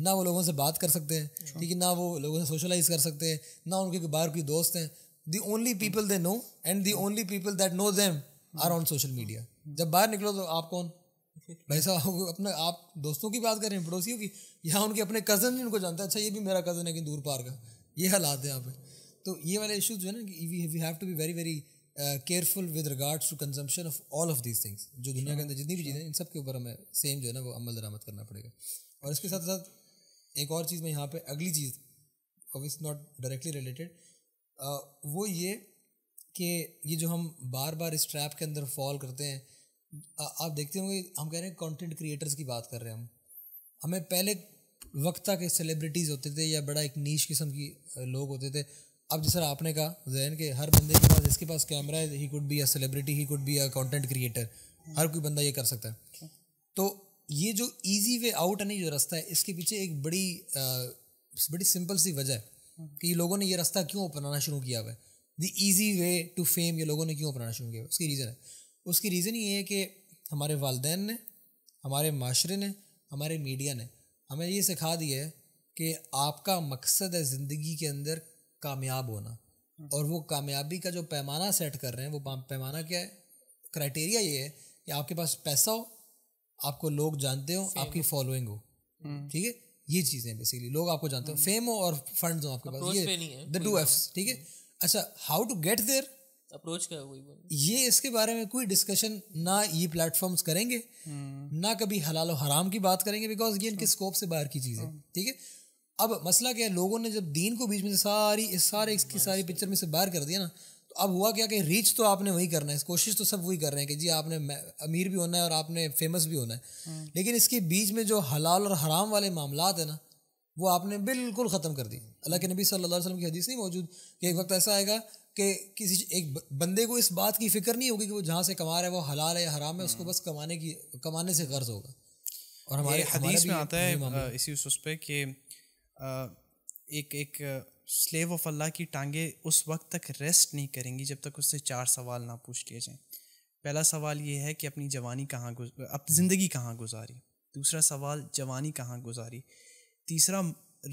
ना वो लोगों से बात कर सकते हैं ठीक है ना वो लोगों से सोशलाइज कर सकते हैं ना उनके बाहर कोई दोस्त हैं the only people they know and the only people that know them are on social media जब बाहर निकलो तो आप कौन भाई साहब अपने आप दोस्तों की बात कर रहे हैं पड़ोसियों की यहाँ उनके अपने कज़न भी उनको जानते हैं अच्छा ये भी मेरा कज़न है कि दूर पार का ये हालात है यहाँ पे तो ये वाले इशूज जो है ना we have to be very very careful with regards to consumption of all of these things जो दुनिया के अंदर जितनी भी चीज़ें हैं इन सब के ऊपर हमें सेम जो है ना वो अमल दरामद करना पड़ेगा और इसके साथ साथ एक और चीज़ मैं यहाँ पे अगली चीज़ इज नॉट डायरेक्टली रिलेटेड वो ये कि ये जो हम बार बार इस ट्रैप के अंदर फॉल करते हैं आ, आप देखते होंगे हम कह रहे हैं कंटेंट क्रिएटर्स की बात कर रहे हैं हम हमें पहले वक्त तक सेलिब्रिटीज़ होते थे या बड़ा एक नीच किस्म की uh, लोग होते थे अब जैसे आपने कहा जहन के हर बंदे के पास जिसके पास कैमरा है he could be a celebrity he could be a content creator हर कोई बंदा ये कर सकता है तो ये जो इजी वे आउट है नहीं जो रास्ता है इसके पीछे एक बड़ी आ, बड़ी सिंपल सी वजह है कि लोगों ने ये रास्ता क्यों अपनाना शुरू किया हुआ है the easy way to fame ये लोगों ने क्यों अपनाना शुरू किया हुआ उसकी रीज़न है उसकी रीज़न ये है कि हमारे वालदेन ने हमारे माशरे ने हमारे मीडिया ने हमें ये सिखा दिया है कि आपका मकसद है ज़िंदगी के अंदर कामयाब होना हम्म। और वो कामयाबी का जो पैमाना सेट कर रहे हैं वो पैमाना क्या है क्राइटेरिया ये है कि आपके पास पैसा हो आपको लोग जानते हो आपकी फॉलोइंग हो हम्म। ठीक है ये चीज़ें बेसिकली लोग आपको जानते हो फेम हम्म। हो और फंड हो आपके पास ये द टू एफ ठीक है अच्छा how to get there approach क्या हुई ये इसके बारे में कोई डिस्कशन ना ये प्लेटफॉर्म्स करेंगे ना कभी हलाल और हराम की बात करेंगे बिकॉज ये इनके स्कोप से बाहर की चीज़ है ठीक है अब मसला क्या है लोगों ने जब दीन को बीच में से सारी इस सारे इसकी सारी पिक्चर में से बाहर कर दिया ना तो अब हुआ क्या कि रीच तो आपने वही करना है कोशिश तो सब वही कर रहे हैं कि जी आपने अमीर भी होना है और आपने फेमस भी होना है लेकिन इसके बीच में जो हलाल और हराम वाले मामला है ना वो आपने बिल्कुल ख़त्म कर दी अल्लाह के नबी सल्लल्लाहु अलैहि वसल्लम की हदीस नहीं मौजूद कि एक वक्त ऐसा आएगा कि किसी एक बंदे को इस बात की फिक्र नहीं होगी कि वो जहाँ से कमा रहा है वो हलाल है या हराम है उसको बस कमाने की कमाने से गर्ज होगा और हमारे हदीस में आता है इसी उस पर कि एक एक स्लेव ऑफ अल्लाह की टांगे उस वक्त तक रेस्ट नहीं करेंगी जब तक उससे चार सवाल ना पूछ लिए जाएं पहला सवाल ये है कि अपनी जवानी कहाँ अपनी ज़िंदगी कहाँ गुजारी दूसरा सवाल जवानी कहाँ गुजारी तीसरा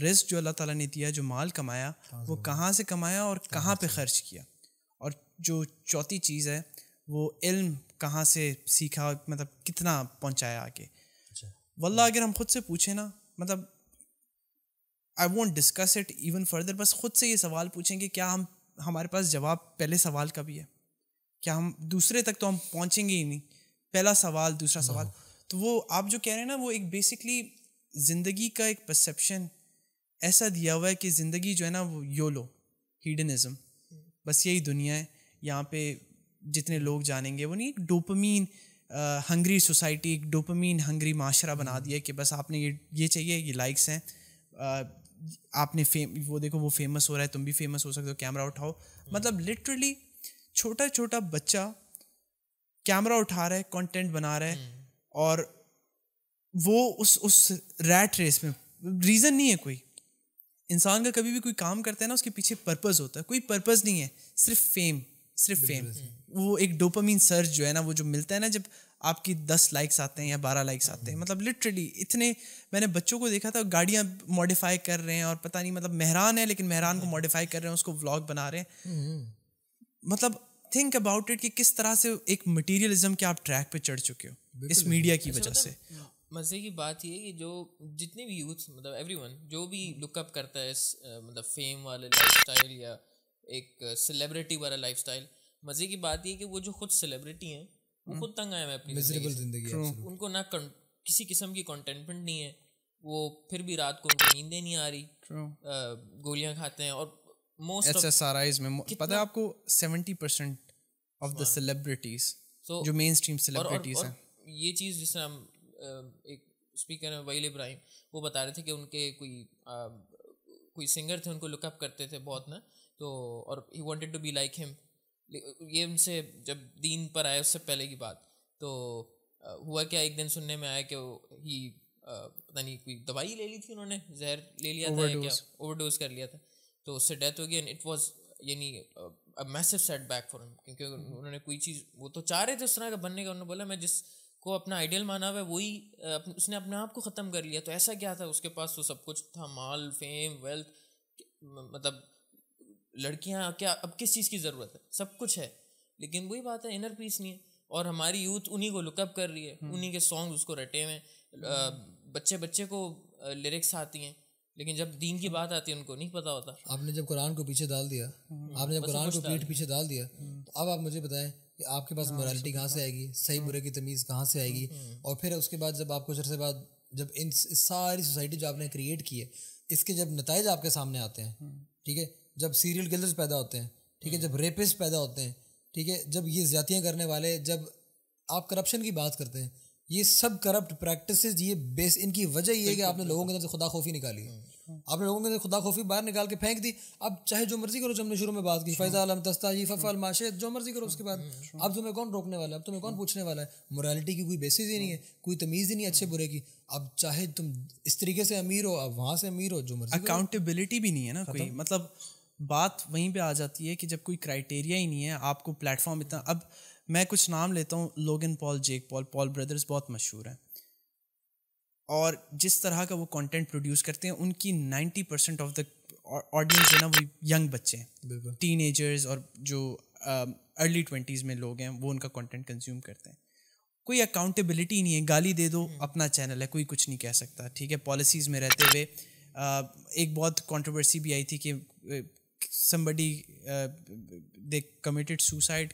रिस्क जो अल्लाह ताला ने दिया जो माल कमाया वो कहाँ से कमाया और कहाँ पे खर्च किया और जो चौथी चीज़ है वो इल्म कहाँ से सीखा मतलब कितना पहुँचाया आगे अच्छा। वल्ला अगर हम खुद से पूछें ना मतलब I want discuss it even further बस खुद से ये सवाल पूछेंगे क्या हम हमारे पास जवाब पहले सवाल का भी है क्या हम दूसरे तक तो हम पहुँचेंगे ही नहीं पहला सवाल दूसरा सवाल तो वो आप जो कह रहे हैं ना वो एक बेसिकली ज़िंदगी का एक परसेप्शन ऐसा दिया हुआ है कि ज़िंदगी जो है ना वो योलो हीडनिज़म बस यही दुनिया है यहाँ पे जितने लोग जानेंगे वो नहीं एक डोपमीन हंगरी सोसाइटी एक डोपमीन हंगरी माशरा बना hmm. दिया कि बस आपने ये ये चाहिए ये लाइक्स हैं आपने फेम वो देखो वो फेमस हो रहा है तुम भी फेमस हो सकते हो कैमरा उठाओ मतलब लिटरली छोटा छोटा बच्चा कैमरा उठा रहा है कंटेंट बना रहा है हम्म। और वो उस उस रैट रेस में रीज़न नहीं है कोई इंसान का कभी भी कोई काम करता है ना उसके पीछे पर्पज होता है कोई पर्पज नहीं है सिर्फ फेम सिर्फ फेम वो एक डोपामीन सर्च जो है ना वो जो मिलता है ना जब आपकी दस लाइक्स आते हैं या बारह लाइक्स आते हैं मतलब लिटरली इतने मैंने बच्चों को देखा था गाड़ियाँ मॉडिफाई कर रहे हैं और पता नहीं मतलब मेहरान है लेकिन मेहरान को मॉडिफाई कर रहे हैं उसको व्लॉग बना रहे हैं मतलब थिंक अबाउट इट कि किस तरह से एक मटीरियलिज्म के आप ट्रैक पे चढ़ चुके हो इस मीडिया की वजह अच्छा, से मतलब मज़े की बात ये है कि जो जितने भी यूथ मतलब एवरीवन जो भी लुकअप करता है इस मतलब फेम वाले लाइफस्टाइल या एक सेलिब्रिटी वाला लाइफस्टाइल मज़े की बात ये कि वो जो खुद सेलिब्रिटी हैं वो खुद तंग आए अपनी मिजरेबल जिंदगी उनको ना किसी किस्म की कंटेंटमेंट नहीं है वो फिर भी रात को उनको नींदे नहीं आ रही गोलियां खाते हैं और मोस्ट एसएसआरआईज में पता है आपको 70% ऑफ द सेलिब्रिटीज जो सेलिब्रिटीज हैं ये चीज जिस हम एक स्पीकर है इब्राहिम वो बता रहे थे कि उनके कोई आ, कोई सिंगर थे उनको लुकअप करते थे बहुत ना तो और he wanted to be like him ये उनसे जब दीन पर आए उससे पहले की बात तो हुआ क्या एक दिन सुनने में आया कि ही पता नहीं कोई दवाई ले ली थी उन्होंने जहर ले लिया था क्या ओवरडोज कर लिया था तो उससे डेथ हो गई एंड इट वाज यानी a massive back for him क्योंकि हम्म। उन्होंने कोई चीज़ वो तो चाह रहे थे उस तरह का बनने का उन्होंने बोला मैं जिस को अपना आइडियल माना हुआ वही उसने अपने आप को ख़त्म कर लिया तो ऐसा क्या था उसके पास तो सब कुछ था माल फेम वेल्थ मतलब लड़कियाँ क्या अब किस चीज़ की ज़रूरत है सब कुछ है लेकिन वही बात है इनर पीस नहीं है और हमारी यूथ उन्हीं को लुकअप कर रही है हम्म। उन्हीं के सॉन्ग उसको रटे हुए हम्म। बच्चे बच्चे को लिरिक्स आती हैं लेकिन जब दीन की बात आती है उनको नहीं पता होता आपने जब कुरान को पीछे डाल दिया हम्म। आपने जब कुरान को पीठ पीछे डाल दिया तो अब आप मुझे बताएं कि आपके पास मोरालिटी हाँ, कहाँ से आएगी सही हाँ। बुरे की तमीज़ कहाँ से आएगी और फिर उसके बाद जब आपको सर से बात जब इन सारी सोसाइटी जो आपने क्रिएट की है इसके जब नतज आपके सामने आते हैं ठीक है जब सीरियल किलर्स पैदा होते हैं ठीक है हम्म। जब रेपिस्ट पैदा होते हैं ठीक है जब ये ज्यादियाँ करने वाले जब आप करप्शन की बात करते हैं ये सब करप्ट प्रैक्टिस ये बेस इनकी वजह ये है कि आपने लोगों के अंदर से खुदा खोफी निकाली हम्म। आपने लोगों के अंदर खुदा खोफी बाहर निकाल के फेंक दी अब चाहे जो मर्जी करो जो हमने शुरू में बात की अच्छा। फैजा आलम तस्ता जी फल माशे जो मर्जी करो उसके बाद हम्म। अब तुम्हें कौन रोकने वाला है अब तुम्हें कौन पूछने वाला है मोरालिटी की कोई बेसिस ही नहीं है कोई तमीज़ ही नहीं अच्छे बुरे की अब चाहे तुम इस तरीके से अमीर हो अब वहाँ से अमीर हो जो मर्जी अकाउंटेबिलिटी भी नहीं है ना कोई मतलब बात वहीं पे आ जाती है कि जब कोई क्राइटेरिया ही नहीं है आपको प्लेटफॉर्म इतना अब मैं कुछ नाम लेता हूँ Logan Paul Jake Paul Paul brothers बहुत मशहूर हैं और जिस तरह का वो कंटेंट प्रोड्यूस करते हैं उनकी ninety percent of the audience है ना वो यंग बच्चे हैं टीन और जो अर्ली uh, ट्वेंटीज़ में लोग हैं वो उनका कंटेंट कंज्यूम करते हैं कोई अकाउंटेबिलिटी नहीं है गाली दे दो हम्म। अपना चैनल है कोई कुछ नहीं कह सकता ठीक है पॉलिसीज़ में रहते हुए एक बहुत कंट्रोवर्सी भी आई थी कि somebody uh, they committed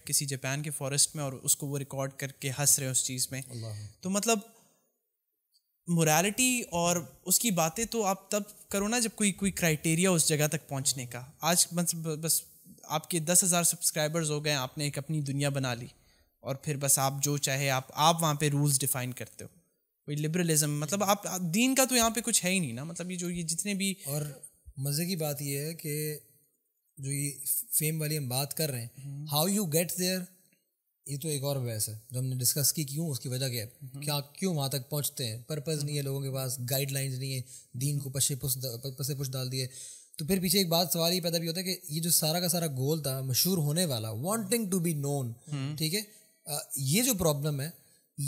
किसी जापान के फॉरेस्ट में और उसको वो रिकॉर्ड करके हंस रहे हैं उस चीज़ में तो मतलब मोरालिटी और उसकी बातें तो आप तब करो ना जब कोई कोई क्राइटेरिया उस जगह तक पहुंचने का आज बस बस आपके दस हज़ार सब्सक्राइबर्स हो गए आपने एक अपनी दुनिया बना ली और फिर बस आप जो चाहे आप आप वहाँ पे रूल्स डिफाइन करते हो कोई लिबरलिज्म मतलब आप दीन का तो यहाँ पे कुछ है ही नहीं ना मतलब ये जो ये जितने भी और मज़े की बात यह है कि जो ये फेम वाली हम बात कर रहे हैं हाउ यू गेट देयर ये तो एक और बहस है जो हमने डिस्कस की क्यों उसकी वजह क्या है हम्म। क्या क्यों वहाँ तक पहुँचते हैं पर्पज़ नहीं है हम्म। लोगों के पास गाइडलाइंस नहीं है दीन को पशे पुस पुश डाल दिए तो फिर पीछे एक बात सवाल ये पैदा भी होता है कि ये जो सारा का सारा गोल था मशहूर होने वाला वॉन्टिंग टू बी नोन ठीक है ये जो प्रॉब्लम है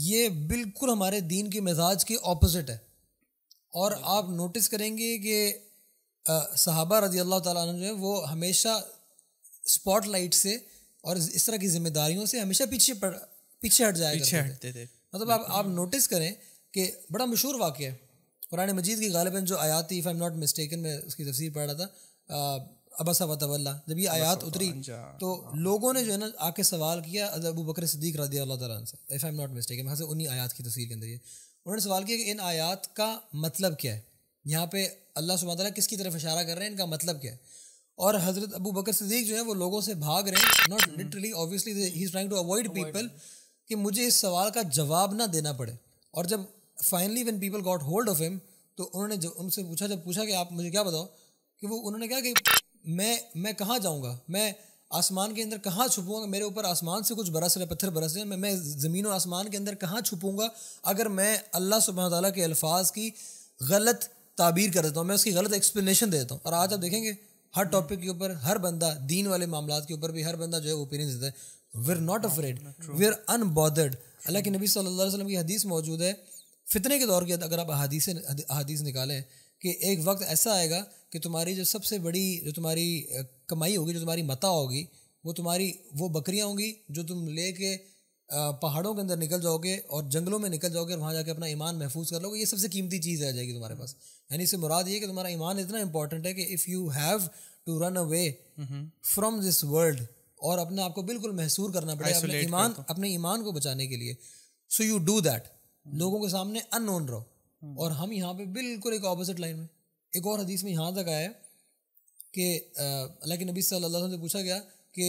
ये बिल्कुल हमारे दीन के मिजाज के ऑपोजिट है और आप नोटिस करेंगे कि सहाबा रजी अल्लाह ताला जो है वो हमेशा स्पॉटलाइट से और इस तरह की जिम्मेदारियों से हमेशा पीछे पड़, पीछे हट जाए पीछे हटते थे मतलब आप आप नोटिस करें कि बड़ा मशहूर वाक्य है पुरानी मजीद की गालिबा जो आयात थी if I am not mistaken मैं उसकी तस्वीर पढ़ रहा था अबसा वतवल्ला जब ये आयात उतरी तो लोगों ने जो है ना आके सवाल किया अबू बकर सदीक रदी अल्लाह तला से if I am not mistaken वहाँ से उन्हीं आयात की तस्वीर के अंदर ये उन्होंने सवाल किया कि इन आयात का मतलब क्या है यहाँ पे अल्लाह सुबह किसकी तरफ इशारा कर रहे हैं इनका मतलब क्या है और हजरत अबू बकर सदीक जो है वो लोगों से भाग रहे हैं not literally obviously he is trying to avoid people कि मुझे इस सवाल का जवाब ना देना पड़े और जब finally when people got hold of him तो उन्होंने जब उनसे पूछा जब पूछा कि आप मुझे क्या बताओ कि वो उन्होंने कहा कि मैं मैं कहाँ जाऊँगा मैं आसमान के अंदर कहाँ छुपूंगा मेरे ऊपर आसमान से कुछ बरस रहे पत्थर बरस रहे मैं मैं ज़मीन और आसमान के अंदर कहाँ छुपूंगा अगर मैं अल्लाह सुबह तला के अल्फाज की गलत ताबीर कर देता हूँ मैं उसकी गलत एक्सप्लेनेशन देता हूँ और आज आप देखेंगे हर टॉपिक के ऊपर हर बंदा दीन वाले मामला के ऊपर भी हर बंदा जो है ओपिनियन देता है we are not afraid we are unbothered अल्लाह के नबी सल्लल्लाहु अलैहि वसल्लम की हदीस मौजूद है फितने के दौर के अगर आप हदीस अदीस निकालें कि एक वक्त ऐसा आएगा कि तुम्हारी जो सबसे बड़ी जो तुम्हारी कमाई होगी जो तुम्हारी मता होगी वो तुम्हारी वो बकरियाँ होंगी जो तुम ले के पहाड़ों के अंदर निकल जाओगे और जंगलों में निकल जाओगे और वहाँ जाके अपना ईमान महफूज कर लोगे ये सबसे कीमती चीज़ आ जाएगी तुम्हारे पास यानी इससे मुराद ये कि तुम्हारा ईमान इतना इम्पोर्टेंट है कि if you have to run away from this world और अपने आप को बिल्कुल महसूर करना पड़े अपने ईमान अपने ईमान को बचाने के लिए सो यू डू दैट लोगों के सामने अननोन रहो हम्म। और हम यहाँ पे बिल्कुल एक ऑपोजिट लाइन में एक और हदीस में यहाँ तक आया है कि अल्लाह के नबी सल्लल्लाहु अलैहि वसल्लम से पूछा गया कि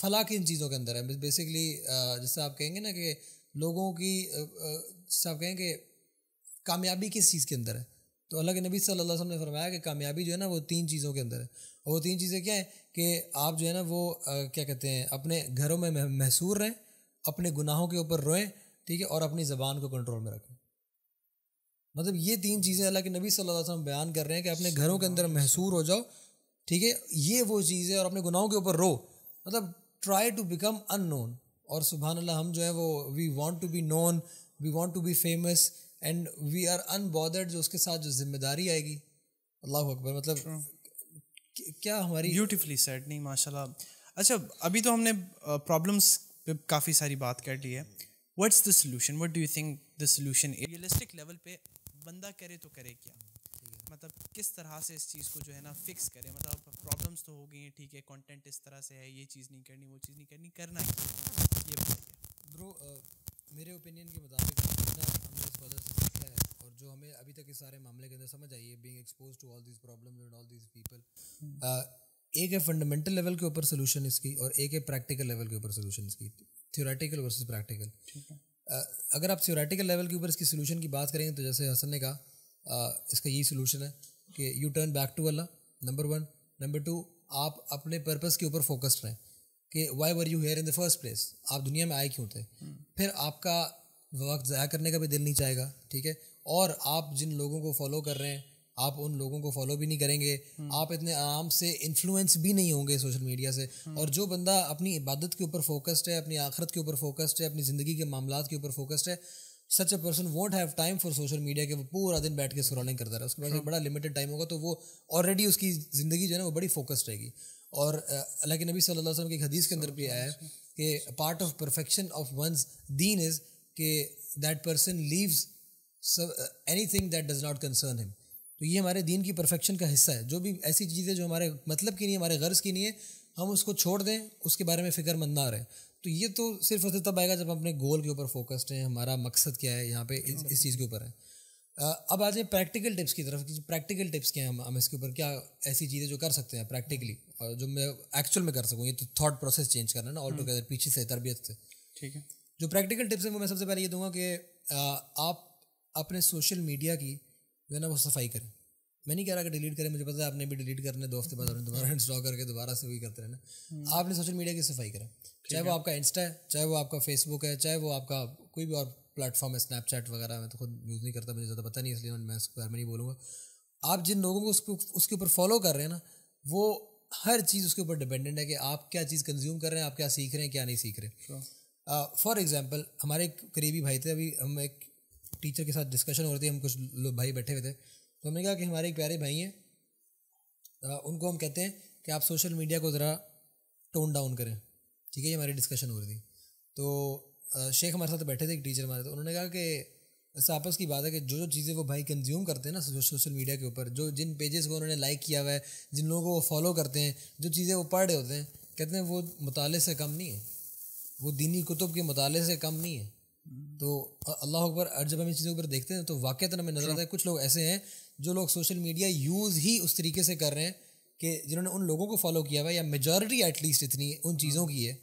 फला किन चीज़ों के अंदर है बेसिकली जैसे आप कहेंगे ना कि लोगों की जैसे आप कहेंगे कामयाबी किस चीज़ के अंदर है तो अल्लाह के नबी सल्लल्लाहु अलैहि वसल्लम ने फरमाया कि कामयाबी जो है ना वो तीन चीज़ों के अंदर है और वो तीन चीज़ें क्या है कि आप जो है ना वो आ, क्या कहते हैं अपने घरों में महसूर रहें अपने गुनाहों के ऊपर रोएं ठीक है और अपनी ज़बान को कंट्रोल में रखें मतलब ये तीन चीज़ें अल्लाह के नबी सल्लल्लाहु अलैहि वसल्लम बयान कर रहे हैं कि अपने घरों के अंदर महसूर हो जाओ ठीक है ये वो चीज़ है और अपने गुनाहों के ऊपर रो मतलब ट्राई टू बिकम अन और सुबह अल्लाह हम जो है वो we want to be known we want to be famous and we are unbothered जो उसके साथ जो जिम्मेदारी आएगी अल्लाह अकबर मतलब क्या हमारी ब्यूटिफुली सेट नहीं माशाल्लाह अच्छा अभी तो हमने प्रॉब्लम्स पे काफ़ी सारी बात कर ली है what's the solution what do you think the solution realistic level पे बंदा करे तो करे क्या मतलब किस तरह से इस चीज़ को जो है ना फिक्स करें मतलब प्रॉब्लम्स तो हो गई हैं ठीक है कंटेंट इस तरह से है ये चीज़ नहीं करनी वो चीज़ नहीं करनी करना है ये बताइए ब्रो मेरे ओपिनियन के मुताबिक फर्दर सीखा है और जो हमें अभी तक इस सारे मामले के अंदर समझ आई है being expose to all these problems and all these people एक है फंडामेंटल लेवल के ऊपर सोल्यूशन इसकी और एक है प्रैक्टिकल लेवल के ऊपर सोल्यूशन इसकी थियोरेटिकल वर्सेज प्रैक्टिकल अगर आप थियोरेटिकल लेवल के ऊपर इसकी सोल्यूशन की बात करेंगे तो जैसे हसन ने कहा uh, इसका यही सोल्यूशन है कि यू टर्न बैक टू अल्लाह नंबर वन नंबर टू आप अपने पर्पस के ऊपर फोकस्ड रहें कि why were you here in the first place आप दुनिया में आए क्यों थे हम्म। फिर आपका वक्त ज़ाया करने का भी दिल नहीं चाहेगा ठीक है और आप जिन लोगों को फॉलो कर रहे हैं आप उन लोगों को फॉलो भी नहीं करेंगे हम्म। आप इतने आराम से इन्फ्लुएंस भी नहीं होंगे सोशल मीडिया से हम्म। और जो बंदा अपनी इबादत के ऊपर फोकस्ड है अपनी आखरत के ऊपर फोकस्ड है अपनी ज़िंदगी के मामला के ऊपर फोकस्ड है such a person won't have time for social media के वो पूरा दिन बैठ के स्क्रॉलिंग करता रहा उसके बाद हाँ। बड़ा लिमिटेड टाइम होगा तो वो ऑलरेडी उसकी ज़िंदगी जो है ना वो बड़ी फोकस्ड रहेगी और अल्लाह के नबी सल्लल्लाहु अलैहि वसल्लम की हदीस के अंदर भी आया है कि part of perfection of ones दीन इज़ कि that person leaves anything that does not concern him तो ये हमारे दीन की परफेक्शन का हिस्सा है जो भी ऐसी चीज़ें जो हमारे मतलब की नहीं है हमारे गर्ज़ की नहीं है हम उसको छोड़ दें उसके बारे में फ़िक्रमंद ना रहें तो ये तो सिर्फ और सिर्फ तब आएगा जब अपने गोल के ऊपर फोकस्ड हैं हमारा मकसद क्या है यहाँ पे इस, इस चीज़ के ऊपर है अब आ जाए प्रैक्टिकल टिप्स की तरफ प्रैक्टिकल टिप्स क्या हैं हम हम इसके ऊपर क्या ऐसी चीज़ें जो कर सकते हैं प्रैक्टिकली और जो मैं एक्चुअल में कर सकूँ ये तो थाट प्रोसेस चेंज करना ना ऑल हम्म। टुगेदर पीछे से तरबियत से ठीक है जो प्रैक्टिकल टिप्स हैं वो मैं सबसे पहले ये दूंगा कि आप अपने सोशल मीडिया की जो है ना वो सफाई करें मैं नहीं कह रहा कि डिलीट करें मुझे पता है आपने भी डिलीट करने दो हफ्ते बाद दोबारा इंस्टॉल करके दोबारा से वही करते रहना हम्म। आपने सोशल मीडिया की सफाई करें चाहे वो आपका इंस्टा है चाहे वो आपका फेसबुक है चाहे वो आपका कोई भी और प्लेटफॉर्म है स्नैपचैट वगैरह मैं तो खुद यूज़ नहीं करता मुझे ज़्यादा पता नहीं इसलिए मैं उसके बारे में नहीं बोलूँगा आप जिन लोगों को उसको उसके ऊपर फॉलो कर रहे हैं ना वो हर चीज़ उसके ऊपर डिपेंडेंट है कि आप क्या चीज़ कंज्यूम कर रहे हैं आप क्या सीख रहे हैं क्या नहीं सीख रहे फॉर एग्जाम्पल हमारे एक करीबी भाई थे अभी हम एक टीचर के साथ डिस्कशन हो रही थी हम कुछ लोग भाई बैठे हुए थे तो हमने कहा कि हमारे एक प्यारे भाई हैं उनको हम कहते हैं कि आप सोशल मीडिया को ज़रा टोन डाउन करें ठीक है ये हमारी डिस्कशन हो रही थी तो शेख हमारे साथ बैठे थे एक टीचर हमारे तो उन्होंने कहा कि ऐसा आपस की बात है कि जो जो चीज़ें वो भाई कंज्यूम करते हैं ना सोशल मीडिया के ऊपर जो जिन पेजेस को उन्होंने लाइक किया हुआ है जिन लोगों को वो फॉलो करते हैं जो चीज़ें वो पढ़ रहे होते हैं कहते हैं वो मुताले से कम नहीं है वो दीनी कुतुब के मुताले से कम नहीं है हम्म। तो अल्लाह अकबर जब हम इन चीज़ों पर देखते हैं तो वाक़ता हमें नज़र आता है कुछ लोग ऐसे हैं जो लोग सोशल मीडिया यूज़ ही उस तरीके से कर रहे हैं कि जिन्होंने उन लोगों को फॉलो किया हुआ या मेजॉरिटी एटलीस्ट इतनी उन hmm. चीज़ों की है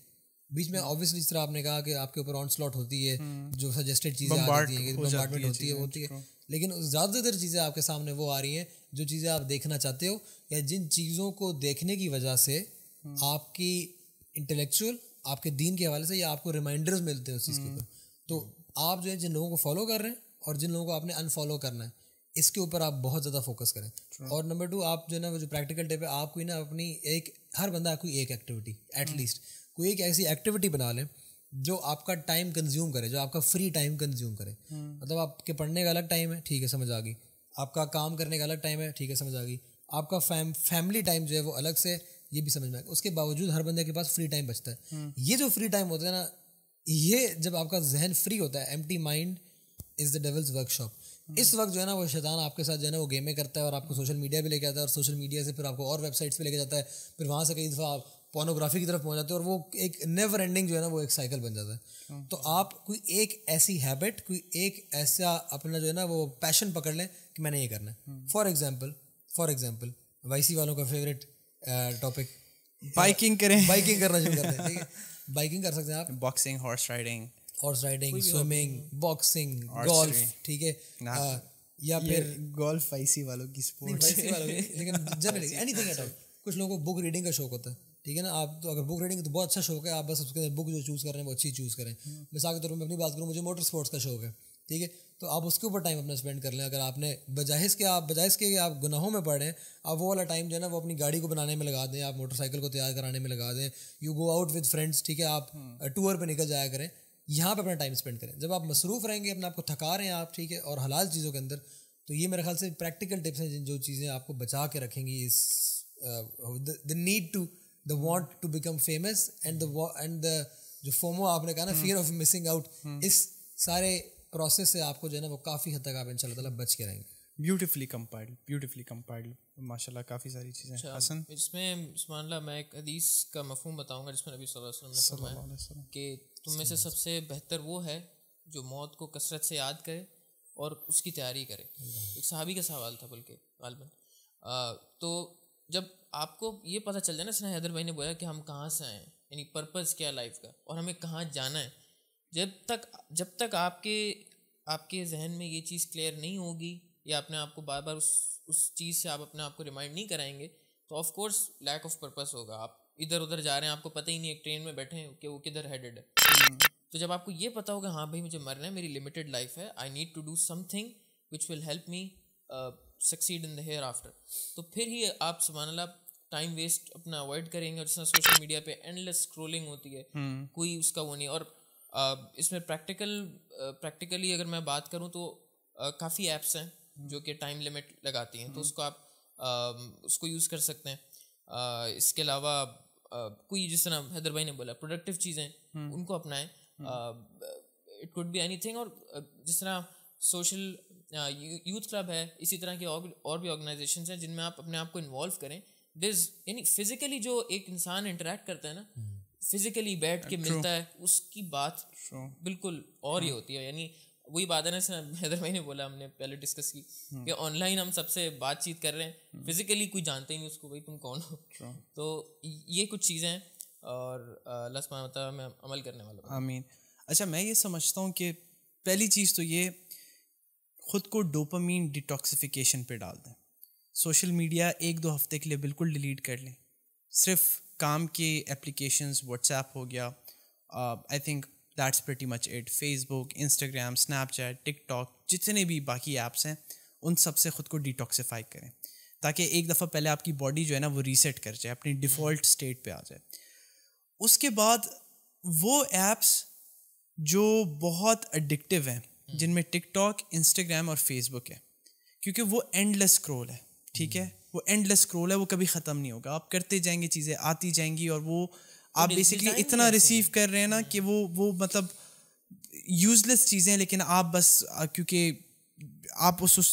बीच में ऑब्वियसली जिस तरह आपने कहा कि आपके ऊपर ऑन स्लॉट होती है hmm. जो सजेस्टेड चीज़ें आ जाती हैं डिपार्टमेंट होती है होती है लेकिन ज़्यादातर चीज़ें आपके सामने वो आ रही हैं जो चीज़ें आप देखना चाहते हो या जिन चीज़ों को देखने की वजह से hmm. आपकी इंटेलेक्चुअल आपके दीन के हवाले से या आपको रिमाइंडर्स मिलते हैं उस चीज़ के हम्म। ऊपर तो आप जो है जिन लोगों को फॉलो कर रहे हैं और जिन लोगों को आपने अनफॉलो करना है इसके ऊपर आप बहुत ज़्यादा फोकस करें और नंबर टू आप जो है ना वो जो प्रैक्टिकल टाइप है आप कोई ना अपनी एक हर बंदा कोई एक एक्टिविटी हम्म। एटलीस्ट कोई एक ऐसी एक्टिविटी बना लें जो आपका टाइम कंज्यूम करे जो आपका फ्री टाइम कंज्यूम करे हम्म। मतलब आपके पढ़ने का अलग टाइम है ठीक है समझ आ गई आपका काम करने का अलग टाइम है ठीक है समझ आ गई आपका फैम फैमिली टाइम जो है वो अलग से ये भी समझ में आएगा उसके बावजूद हर बंदे के पास फ्री टाइम बचता है हम्म। ये जो फ्री टाइम होता है ना ये जब आपका जहन फ्री होता है एम mind is the devil's workshop इस वक्त जो है ना वो शैतान आपके साथ जो है ना वो गेमें करता है और आपको सोशल मीडिया पे लेके आता है और सोशल मीडिया से फिर आपको और वेबसाइट्स पे लेके जाता है फिर वहाँ से कई दफ़ा आप पोनोग्राफी की तरफ पहुँच जाते हैं और वो एक नेवर एंडिंग जो है ना वो एक साइकिल बन जाता है हम्म। तो आप कोई एक ऐसी हैबिट कोई एक ऐसा अपना जो है ना वो पैशन पकड़ लें कि मैंने ये करना है फॉर एग्जाम्पल फॉर एग्जाम्पल वाई वालों का फेवरेट टॉपिक uh, बाइकिंग करें बाइकिंग करना शुरू करते हैं ठीक है बाइकिंग कर सकते हैं आप boxing horse riding horse riding swimming boxing golf ठीक है uh, या फिर गोल्फ आईसी वालों की स्पोर्ट्स वालों की लेकिन जनरली एनीथिंग एट ऑल कुछ लोगों को बुक रीडिंग का शौक होता है ठीक है ना आप तो अगर बुक रीडिंग तो बहुत अच्छा शौक है आप बस उसके अंदर बुक जो चूज़ कर रहे हैं वो अच्छी चूज़ करें हम्म। मिसाल के तौर पर मैं अपनी बात करूँ मुझे मोटर स्पोर्ट्स का शौक है ठीक है तो आप उसके ऊपर टाइम अपना स्पेंड कर लें अगर आपने बजाय इसके आप बजाय इसके आप गुनाहों में पढ़ें आप वो वाला टाइम जो है ना वो अपनी गाड़ी को बनाने में लगा दें आप मोटरसाइकिल को तैयार कराने में लगा दें you go out with friends ठीक है आप टूर हम्म। पर निकल जाया करें यहाँ पर अपना टाइम स्पेंड करें जब आप मसरूफ़ रहेंगे अपने आपको थका रहे हैं आप ठीक है और हलाल चीज़ों के अंदर तो ये मेरे ख्याल से प्रैक्टिकल टिप्स हैं जिन जो चीज़ें आपको बचा के रखेंगी is the need to the want to become famous and and the जो फोमो आपने कहा ना फियर ऑफ मिसिंग आउट इस सारे प्रोसेस से आपको जो है ना वो काफ़ी हद तक आप इन शाला बच के रहेंगे ब्यूटिफुली कंपाइल्ड ब्यूटिफुली कंपाइल्ड माशाल्लाह काफ़ी सारी चीज़ें अच्छा, हसन इसमें सुमानला मैं एक हदीस का मफहम बताऊंगा जिसमें नबी वसल्लम ने फरमाया कि तुम में से सबसे बेहतर वो है जो मौत को कसरत से याद करे और उसकी तैयारी करे एक सहाबी का सवाल था बल्कि गालबन तो जब आपको ये पता चल जाए ना सना हैदर भाई ने बोला कि हम कहाँ से आए हैं यानी पर्पज़ क्या है लाइफ का और हमें कहाँ जाना है जब तक जब तक आपके आपके जहन में ये चीज़ क्लियर नहीं होगी या अपने आप को बार बार उस उस चीज़ से आप अपने आप को रिमाइंड नहीं कराएंगे तो of course lack of purpose होगा आप इधर उधर जा रहे हैं आपको पता ही नहीं एक ट्रेन में बैठे हैं कि वो किधर हेडेड है तो जब आपको ये पता होगा हाँ भाई मुझे मरना है मेरी लिमिटेड लाइफ है I need to do something which will help me succeed in the hereafter तो फिर ही आप ला टाइम वेस्ट अपना अवॉइड करेंगे और सोशल मीडिया पे एंडलेस स्क्रोलिंग होती है हम्म। कोई उसका वो नहीं और इसमें प्रैक्टिकल प्रैक्टिकली अगर मैं बात करूँ तो काफ़ी ऐप्स हैं जो कि टाइम लिमिट लगाती हैं तो हम्म। उसको आप उसको यूज़ कर सकते हैं इसके अलावा कोई जिस तरह हैदर भाई ने बोला प्रोडक्टिव चीज़ें हम्म। उनको अपनाएं it could be anything और जिस तरह सोशल यूथ क्लब है इसी तरह के और भी ऑर्गेनाइजेशन हैं जिनमें आप अपने आप को इन्वॉल्व करें दिस यानी फिजिकली जो एक इंसान इंटरेक्ट करता है ना हम्म। फिजिकली बैठ के मिलता है उसकी बात बिल्कुल और ही hmm. होती है यानी वही बात है ना हैदर भाई ने बोला हमने पहले डिस्कस की hmm. कि ऑनलाइन हम सबसे बातचीत कर रहे हैं फिजिकली hmm. कोई जानते ही नहीं उसको भाई तुम कौन हो तो ये कुछ चीज़ें हैं और अल्लाह मैं अमल करने वाला आमीन अच्छा मैं ये समझता हूँ कि पहली चीज़ तो ये ख़ुद को डोपामीन डिटॉक्सिफिकेशन पे डाल दें सोशल मीडिया एक दो हफ्ते के लिए बिल्कुल डिलीट कर लें सिर्फ काम के एप्लीकेशंस व्हाट्सएप हो गया I think that's pretty much it Facebook Instagram Snapchat TikTok जितने भी बाकी ऐप्स हैं उन सब से ख़ुद को डिटॉक्सीफाई करें ताकि एक दफ़ा पहले आपकी बॉडी जो है ना वो रीसेट कर जाए अपनी डिफ़ॉल्ट हम्म। स्टेट पे आ जाए उसके बाद वो ऐप्स जो बहुत एडिक्टिव हैं हम्म। जिनमें टिकटॉक इंस्टाग्राम और फेसबुक है क्योंकि वो एंडलेस स्क्रोल है ठीक है हम्म। वो एंडलेस स्क्रोल है वो कभी ख़त्म नहीं होगा आप करते जाएंगे चीज़ें आती जाएंगी और वो आप बेसिकली इतना रिसीव कर रहे हैं ना कि वो वो मतलब यूजलेस चीज़ें हैं लेकिन आप बस क्योंकि आप उस उस,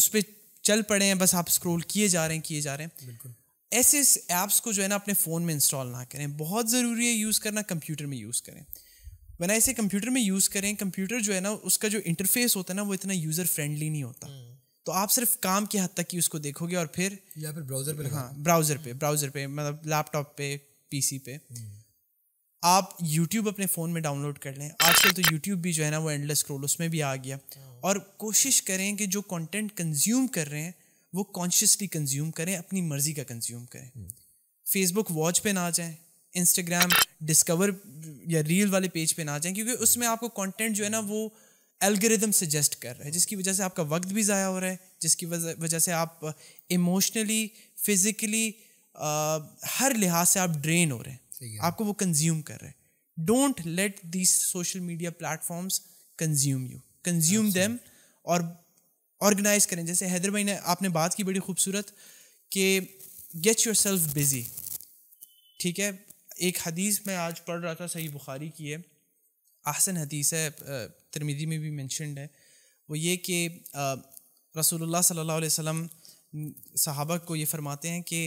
उस पर चल पड़े हैं बस आप स्क्रोल किए जा रहे हैं किए जा रहे हैं ऐसे ऐप्स को जो है ना अपने फ़ोन में इंस्टॉल ना करें बहुत ज़रूरी है यूज़ करना कंप्यूटर में यूज़ करें वना ऐसे कंप्यूटर में यूज़ करें कंप्यूटर जो है ना उसका जो इंटरफेस होता है ना वो इतना यूज़र फ्रेंडली नहीं होता hmm. तो आप सिर्फ काम की हद तक ही उसको देखोगे और फिर या फिर ब्राउजर पे हाँ ब्राउजर पे ब्राउजर पे मतलब लैपटॉप पे पीसी पे हम्म। आप यूट्यूब अपने फ़ोन में डाउनलोड कर लें आजकल तो यूट्यूब भी जो है ना वो एंडलेस स्क्रोल उसमें भी आ गया हाँ। और कोशिश करें कि जो कंटेंट कंज्यूम कर रहे हैं वो कॉन्शियसली कंज्यूम करें अपनी मर्ज़ी का कंज्यूम करें फेसबुक हम्म। वॉच पे ना जाएं इंस्टाग्राम डिस्कवर या रील वाले पेज पे ना जाएं क्योंकि उसमें आपको कंटेंट जो है ना वो एल्गोरिदम सजेस्ट कर रहा है जिसकी वजह से आपका वक्त भी ज़ाया हो रहा है जिसकी वजह से आप इमोशनली फिज़िकली हर लिहाज से आप ड्रेन हो रहे हैं आपको वो कंज्यूम कर रहे हैं don't let these social media platforms consume you consume them और ऑर्गेनाइज करें जैसे हैदर भाई ने आपने बात की बड़ी खूबसूरत कि गेट योर सेल्फ बिज़ी ठीक है एक हदीस मैं आज पढ़ रहा था सही बुखारी की है आहसन हदीस है तरमीदी में भी मैंशनड है वो ये कि रसूलुल्लाह सल्ला वसम सहाबा को ये फरमाते हैं कि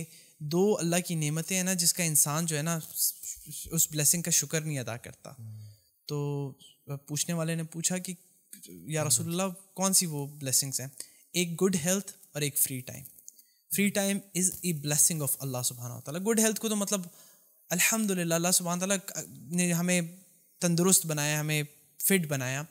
दो अल्लाह की नेमतें हैं ना जिसका इंसान जो है ना उस ब्लेसिंग का शुक्र नहीं अदा करता तो पूछने वाले ने पूछा कि या रसोल्ला कौन सी वो ब्लेसिंग्स हैं एक गुड हेल्थ और एक free time free time is a blessing of अल्लाह सुबहाना तुड गुड हेल्थ को तो मतलब अल्हम्दुलिल्लाह अल्लाह सुबहान तला ने हमें तंदुरुस्त बनाया हमें फिट बनाया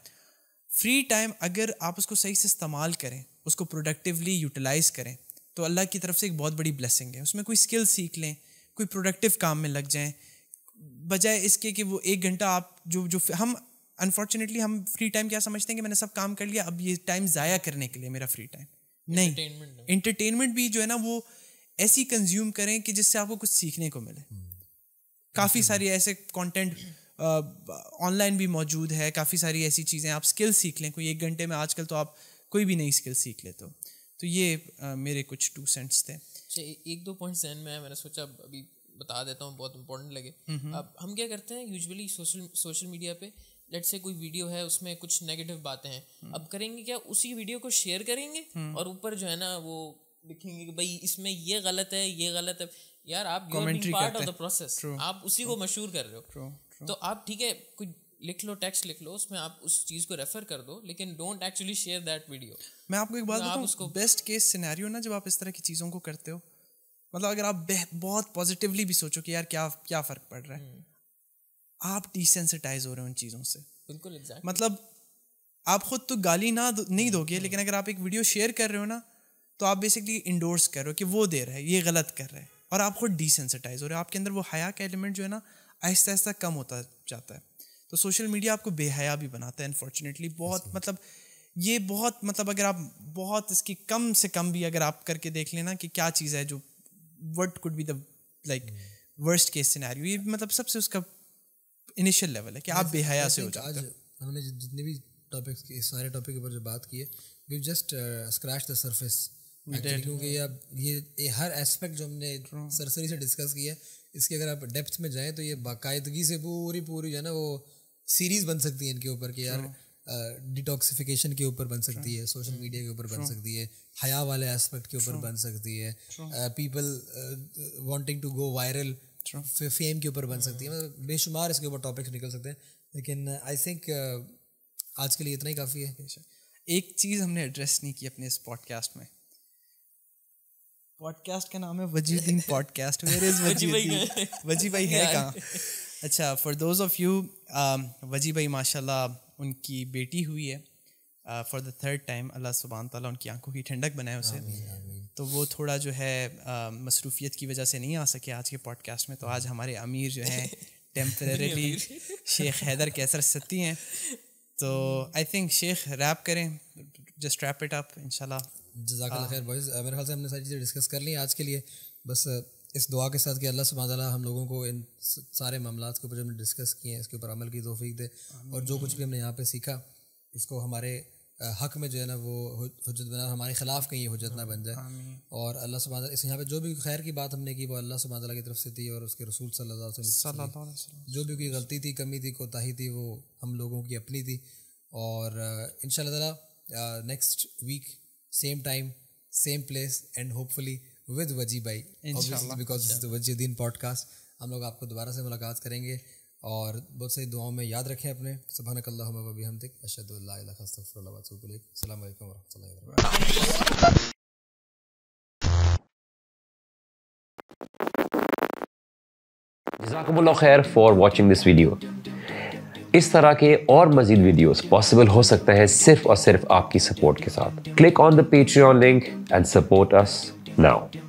फ्री टाइम अगर आप उसको सही से इस्तेमाल करें उसको प्रोडक्टिवली यूटिलाइज़ करें तो अल्लाह की तरफ से एक बहुत बड़ी ब्लेसिंग है उसमें कोई स्किल सीख लें कोई प्रोडक्टिव काम में लग जाएं बजाय इसके कि वो एक घंटा आप जो जो हम अनफॉर्चुनेटली हम फ्री टाइम क्या समझते हैं कि मैंने सब काम कर लिया अब ये टाइम ज़ाया करने के लिए मेरा फ्री टाइम नहीं इंटरटेनमेंट भी जो है ना वो ऐसी कंज्यूम करें कि जिससे आपको कुछ सीखने को मिले हम्म। काफ़ी सारी ऐसे कॉन्टेंट ऑनलाइन भी मौजूद है काफ़ी सारी ऐसी चीज़ें आप स्किल सीख लें कोई एक घंटे में आजकल तो आप कोई भी नई स्किल सीख लेते हो तो ये आ, मेरे कुछ टू सेंट्स थे अच्छा, एक दो पॉइंट्स जहन में मैंने सोचा अभी बता देता हूँ बहुत इंपॉर्टेंट लगे अब हम क्या करते हैं यूजुअली सोशल सोशल मीडिया पे लेट से कोई वीडियो है उसमें कुछ नेगेटिव बातें हैं हम्म। अब करेंगे क्या उसी वीडियो को शेयर करेंगे हम्म। और ऊपर जो है ना वो लिखेंगे कि भाई इसमें ये गलत है ये गलत है यार आप पार्ट ऑफ द प्रोसेस आप उसी को मशहूर कर रहे हो तो आप ठीक है कुछ लिख लो टेक्स्ट लिख लो उसमें आप उस चीज़ को रेफर कर दो लेकिन don't actually share that video मैं आपको एक बात तो आप उसको बेस्ट केस सिनेरियो ना जब आप इस तरह की चीज़ों को करते हो मतलब अगर आप बहुत पॉजिटिवली भी सोचो कि यार क्या क्या फ़र्क पड़ रहा है हम्म। आप डिसेंसिटाइज हो रहे हो उन चीज़ों से बिल्कुल मतलब आप खुद तो गाली ना नहीं हम्म, दोगे हम्म। लेकिन अगर आप एक वीडियो शेयर कर रहे हो ना तो आप बेसिकली इंडोर्स कर रहे हो कि वो दे रहा है ये गलत कर रहा है और आप खुद डिसेंसिटाइज हो रहे हो आपके अंदर वो हया का एलिमेंट जो है ना आहिस्ता आहिस्ता कम होता जाता है तो सोशल मीडिया आपको बेहया भी बनाता है अनफॉर्चुनेटली बहुत मतलब ये बहुत मतलब अगर आप बहुत इसकी कम से कम भी अगर आप करके देख लेना कि क्या चीज़ है जो what could be the like worst case scenario ये मतलब सबसे उसका इनिशियल लेवल है कि आप बेहया से हो जाए आज हमने जितने भी टॉपिक्स के सारे टॉपिक के ऊपर जो बात की है जस्ट स्क्रैच द सर्फेस क्योंकि ये ये हर एस्पेक्ट जो हमने सरसरी से डिस्कस किया इसकी अगर आप डेप्थ में जाएँ तो ये बाकायदगी से पूरी पूरी जो है ना वो सीरीज बन सकती है इनके ऊपर कि यार डिटॉक्सिफिकेशन हाँ। के ऊपर बन सकती हाँ। है सोशल मीडिया के ऊपर बन हाँ। सकती है हया वाले एस्पेक्ट के ऊपर बन सकती है people wanting to go viral fame के ऊपर बन सकती है मतलब बेशुमार इसके ऊपर टॉपिक्स निकल सकते हैं लेकिन आई थिंक आज के लिए इतना ही काफ़ी है एक चीज़ हमने एड्रेस नहीं की अपने इस पॉडकास्ट में पॉडकास्ट का नाम है वजीदीन पॉडकास्ट वेयर इज वजी भाई वजी भाई है कहाँ अच्छा फॉर दोज ऑफ यू वजी भाई माशाल्लाह उनकी बेटी हुई है फॉर द थर्ड टाइम अल्लाह सुबहान तला उनकी आंखों की ठंडक बनाए उसे तो वो थोड़ा जो है uh, मसरूफियत की वजह से नहीं आ सके आज के पॉडकास्ट में तो आज हमारे अमीर जो हैं टेम्परेली शेख हैदर कैसर सत्ती हैं तो आई थिंक शेख रैप करें जस्ट रैप इट अप इंशाल्लाह जजाक हाँ। खैर बॉयज़ मेरे ख्याल से हमने सारी चीज़ें डिस्कस कर ली आज के लिए बस इस दुआ के साथ कि अल्लाह सुबह हम लोगों को इन सारे मामला ऊपर जो हमने डिस्कस किए हैं इसके ऊपर अमल की तोफीक दे और जो कुछ भी हमने यहाँ पर सीखा इसको हमारे हक में जो है ना वो हजत बना हमारे ख़िलाफ़ कहीं हजत ना बन जाए और अल्लाह सुबह इस यहाँ पे जो भी खैर की बात हमने की वो अल्लाह सुबह की तरफ से थी और उसके रसूल सल्ला जो भी कोई गलती थी कमी थी कोताही थी वो हम लोगों की अपनी थी और in next week same time, same place, and hopefully with वजी भाई बिकॉज द वजीद्दीन पॉडकास्ट हम लोग आपको दोबारा से मुलाकात करेंगे और बहुत सारी दुआओं में याद रखें अपने सबहानकल्ला वबी हमदिक अशदुल्लास्तफ़रल्लाम वरहमल Jazakumullah khair for watching this video. इस तरह के और मजीद वीडियोस पॉसिबल हो सकते हैं सिर्फ और सिर्फ आपकी सपोर्ट के साथ click on the Patreon link and support us now